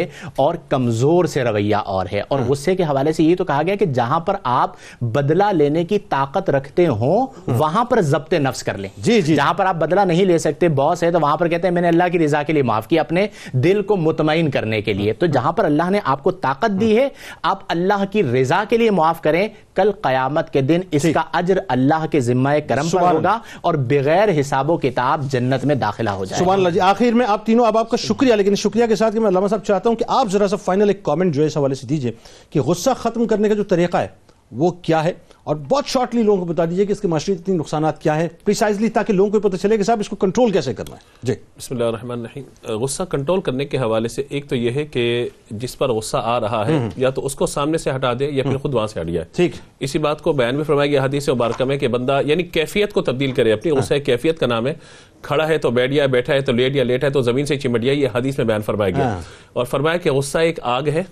और कमजोर से रवैया और है और गुस्से हाँ। के हवाले से ये तो कहा गया कि जहां पर आप बदला लेने की ताकत रखते हो हाँ। वहां पर जब्त नफ्स कर लें जी जी जहां पर आप बदला नहीं ले सकते बॉस है तो वहां पर कहते हैं मैंने अल्लाह की रजा के लिए माफ किया अपने दिल को मुतमिन करने के लिए तो जहां पर अल्लाह ने आपको ताकत दी है आप अल्लाह की रजा के लिए माफ करें कल कयामत के दिन इसका अजर अल्लाह के जिम्मा करम पर होगा और बगैर हिसाबो किताब जन्नत में दाखिला हो जाए सुबह आखिर में आप तीनों अब आपका शुक्रिया लेकिन शुक्रिया के साथ मैं साहब चाहता हूँ कि आप जरा सा फाइनल एक कॉमेंट जो है इस हवाले से दीजिए कि गुस्सा खत्म करने का जो तरीका है वो क्या है और बहुत शॉर्टली लोगों को बता दीजिए कि इसके माशरी इतनी नुकसान क्या है प्रिसाइजली ताकि लोगों को पता चले कि साहब इसको कंट्रोल कैसे करना है जी बसमीम गुस्सा कंट्रोल करने के हवाले से एक तो यह है कि जिस पर गुस्सा आ रहा है हम्म। या तो उसको सामने से हटा दे या फिर हम्म। खुद वहां से हट जाए ठीक इसी बात को बयान भी फरमाया गया हदीस मुबारक में कि बंदा यानी कैफियत को तब्दील करे अपनी गुस्सा हाँ। कैफियत का नाम है खड़ा है तो बैठ गया बैठा है तो लेट या लेट है तो जमीन से चिमट गया ये हदीस में बयान फरमाया गया हाँ। और फरमाया कि गुस्सा एक आग है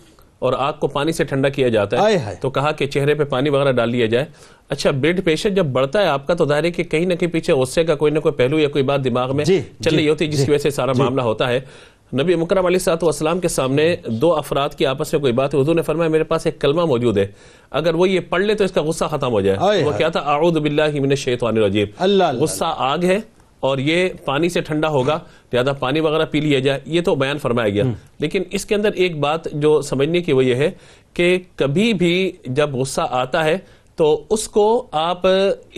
और आग को पानी से ठंडा किया जाता है, तो कहा कि चेहरे पे पानी वगैरह डाल लिया जाए अच्छा ब्लड प्रेशर जब बढ़ता है आपका तो दायरे की कहीं ना कहीं पीछे गुस्से का कोई ना कोई पहलू या कोई बात दिमाग में चल रही होती है जिसकी वजह से सारा मामला होता है नबी मुकरम सलाम के सामने दो अफराद की आपस में कोई बात उर्दू ने फरमाया मेरे पास एक कलमा मौजूद है अगर वो ये पढ़ ले तो इसका गुस्सा खत्म हो जाए वो क्या था आउद बिल्ला शेतवान गुस्सा आग है और ये पानी से ठंडा होगा ज़्यादा तो तो पानी वगैरह पी लिया जाए ये तो बयान फरमाया गया हम्म। लेकिन इसके अंदर एक बात जो समझने की वो ये है कि कभी भी जब गुस्सा आता है तो उसको आप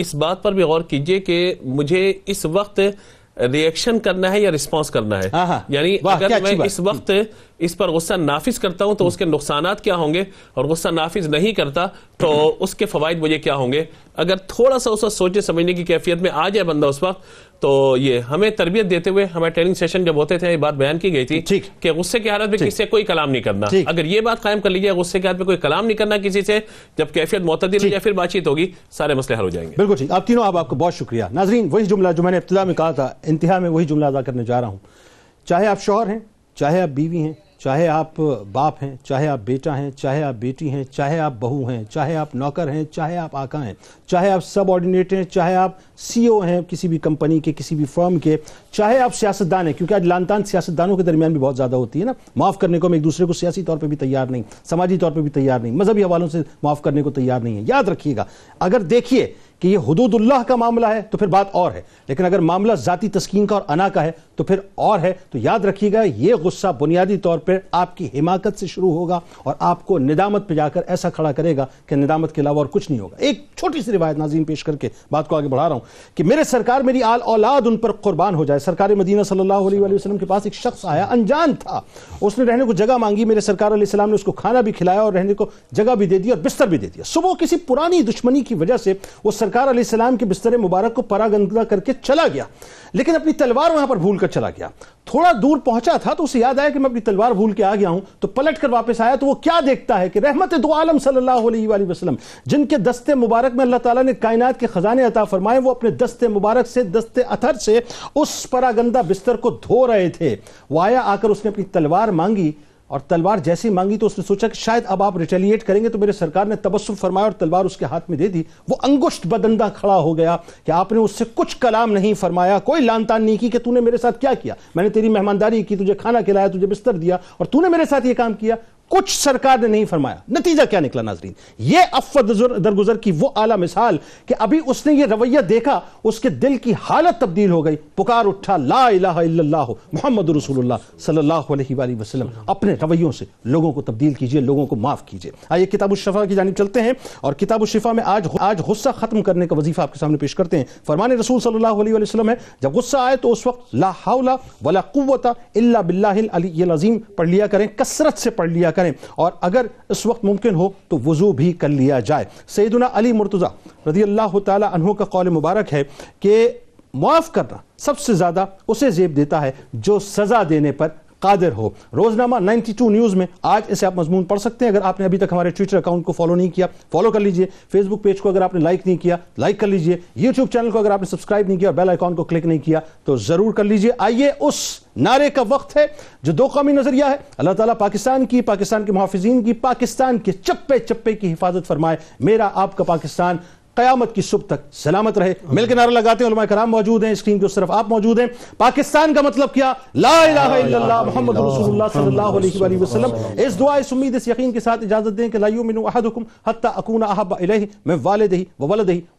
इस बात पर भी गौर कीजिए कि मुझे इस वक्त रिएक्शन करना है या रिस्पांस करना है हाँ, हाँ। यानी अगर मैं इस वक्त इस पर गुस्सा नाफिज करता हूं तो हम्म। उसके नुकसान क्या होंगे और गुस्सा नाफिज नहीं करता तो उसके फवायद मुझे क्या होंगे अगर थोड़ा सा उसका सोचने समझने की कैफियत में आ जाए बंदा उस वक्त तो ये हमें तरबियत देते हुए हमारे ट्रेनिंग सेशन जब होते थे ये बात बयान की गई थी कि गुस्से की हालत में किसी से कोई कलाम नहीं करना अगर ये बात कायम कर लीजिए गुस्से की हालत में कोई कलाम नहीं करना किसी से जब कैफियत मतदिल या फिर बातचीत होगी सारे मसले हल हो जाएंगे बिल्कुल ठीक आप तीनों आप आपको बहुत शुक्रिया नाजरीन वही जुमला जो मैंने इब्तला में कहा था इंतहा में वही जुमला अदा करने जा रहा हूँ चाहे आप शोहर हैं चाहे आप बीवी हैं चाहे आप बाप हैं चाहे आप बेटा हैं चाहे आप बेटी हैं चाहे आप बहू हैं चाहे आप नौकर हैं चाहे आप आका हैं चाहे आप सब ऑर्डिनेट हैं चाहे आप सीईओ e हैं किसी भी कंपनी के किसी भी फर्म के चाहे आप सियासतदान हैं क्योंकि आज लानतान सियासतदानों के दरमियान भी बहुत ज़्यादा होती है ना माफ़ करने को हम एक दूसरे को सियासी तौर पर भी तैयार नहीं समाजी तौर पर भी तैयार नहीं मजहबी हवालों से माफ़ करने को तैयार नहीं है याद रखिएगा अगर देखिए कि ये हदूदुल्लाह का मामला है तो फिर बात और है लेकिन अगर मामला जाति तस्कीन का और अना का है तो फिर और है तो याद रखिएगा यह गुस्सा बुनियादी तौर पर आपकी हिमाकत से शुरू होगा और आपको निदामत पर जाकर ऐसा खड़ा करेगा कि निदामत के अलावा और कुछ नहीं होगा एक छोटी सी रिवायत नाजीम पेश करके बात को आगे बढ़ा रहा हूं कि मेरे सरकार मेरी आल औलाद उन पर कुर्बान हो जाए सरकार मदीना सल्लल्लाहु अलैहि वसल्लम के पास एक शख्स आया अनजान था उसने रहने को जगह मांगी मेरे सरकार ने उसको खाना भी खिलाया और रहने को जगह भी दे दी और बिस्तर भी दे दिया सुबह किसी पुरानी दुश्मनी की वजह से वो सरकार सलाम के बिस्तर मुबारक को परागंदा करके चला गया लेकिन अपनी तलवार वहां पर भूल कर चला गया थोड़ा दूर पहुंचा था तो उसे याद आया कि मैं अपनी तलवार भूल के आ गया हूं तो पलट कर वापस आया तो वो क्या देखता है कि रहमत दो आलम सल्लल्लाहु अलैहि वसल्लम जिनके दस्ते मुबारक में अल्लाह ताला ने कायनात के खजाने अता फरमाए वो अपने दस्ते मुबारक से दस्ते अथर से उस परागंदा बिस्तर को धो रहे थे वो आया आकर उसने अपनी तलवार मांगी और तलवार जैसी मांगी तो उसने सोचा कि शायद अब आप रिटेलिएट करेंगे तो मेरे सरकार ने तबस्सुम फरमाया और तलवार उसके हाथ में दे दी वो अंगुष्ट बदंदा खड़ा हो गया कि आपने उससे कुछ कलाम नहीं फरमाया कोई लानतान नहीं की कि तूने मेरे साथ क्या किया मैंने तेरी मेहमानदारी की तुझे खाना खिलाया तुझे बिस्तर दिया और तूने मेरे साथ ये काम किया कुछ सरकार ने नहीं फरमाया नतीजा क्या निकला नाजरीन ये अफर दरगुजर की वो आला मिसाल कि अभी उसने ये रवैया देखा उसके दिल की हालत तब्दील हो गई पुकार उठा ला इलाह मोहम्मद वसल्लम अपने रवैयों से लोगों को तब्दील कीजिए लोगों को माफ कीजिए आइए किताब शफा की जानब चलते हैं और किताब शफा में आज आज गुस्सा खत्म करने का वजीफा आपके सामने पेश करते हैं फरमान रसूल सल्लाम है जब गुस्सा आए तो उस वक्त ला हाउला वला पढ़ लिया करें कसरत से पढ़ लिया करें और अगर इस वक्त मुमकिन हो तो वज़ू भी कर लिया जाए सैदना अली मुर्तज़ा रदी अल्लाह तहों का कौल मुबारक है कि मुआफ़ करना सबसे ज़्यादा उसे जेब देता है जो सज़ा देने पर कादिर हो रोजनामा 92 न्यूज़ में आज इसे आप मजमून पढ़ सकते हैं अगर आपने अभी तक हमारे ट्विटर अकाउंट को फॉलो नहीं किया फॉलो कर लीजिए फेसबुक पेज को अगर आपने लाइक नहीं किया लाइक कर लीजिए यूट्यूब चैनल को अगर आपने सब्सक्राइब नहीं किया और बेल आइकॉन को क्लिक नहीं किया तो जरूर कर लीजिए आइए उस नारे का वक्त है जो दो कौमी नजरिया है अल्लाह ताला पाकिस्तान की पाकिस्तान के मुहाफिजीन की पाकिस्तान के चप्पे चप्पे की हिफाजत फरमाए मेरा आपका पाकिस्तान कयामत की सुबह तक सलामत रहे मिलकर नारा लगाते हैं कराम मौजूद हैं स्क्रीन की उस तरफ आप मौजूद हैं पाकिस्तान का मतलब क्या ला इस दुआ इस उम्मीद इस यकीन के साथ इजाजत दें कि वाले हत्ता अकून अहब अलह मैं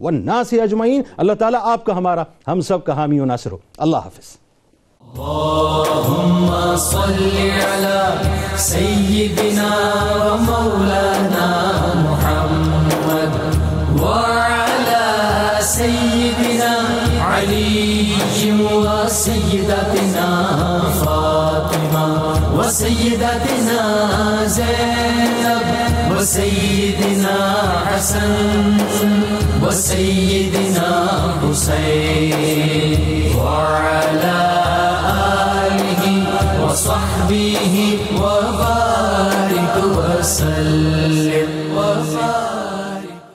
व ना से अजमैन अल्लाह ताला आपका हमारा हम सब का हामी नासिर हो अल्लाह हाफिज़ اللهم صل على سيدنا ومولانا محمد وعلى سيدنا علي وسيدتنا فاطمة وسيدتنا زينب وسيدنا حسن وسيدنا حسين وعلى آله وصحبه وبارك وسلم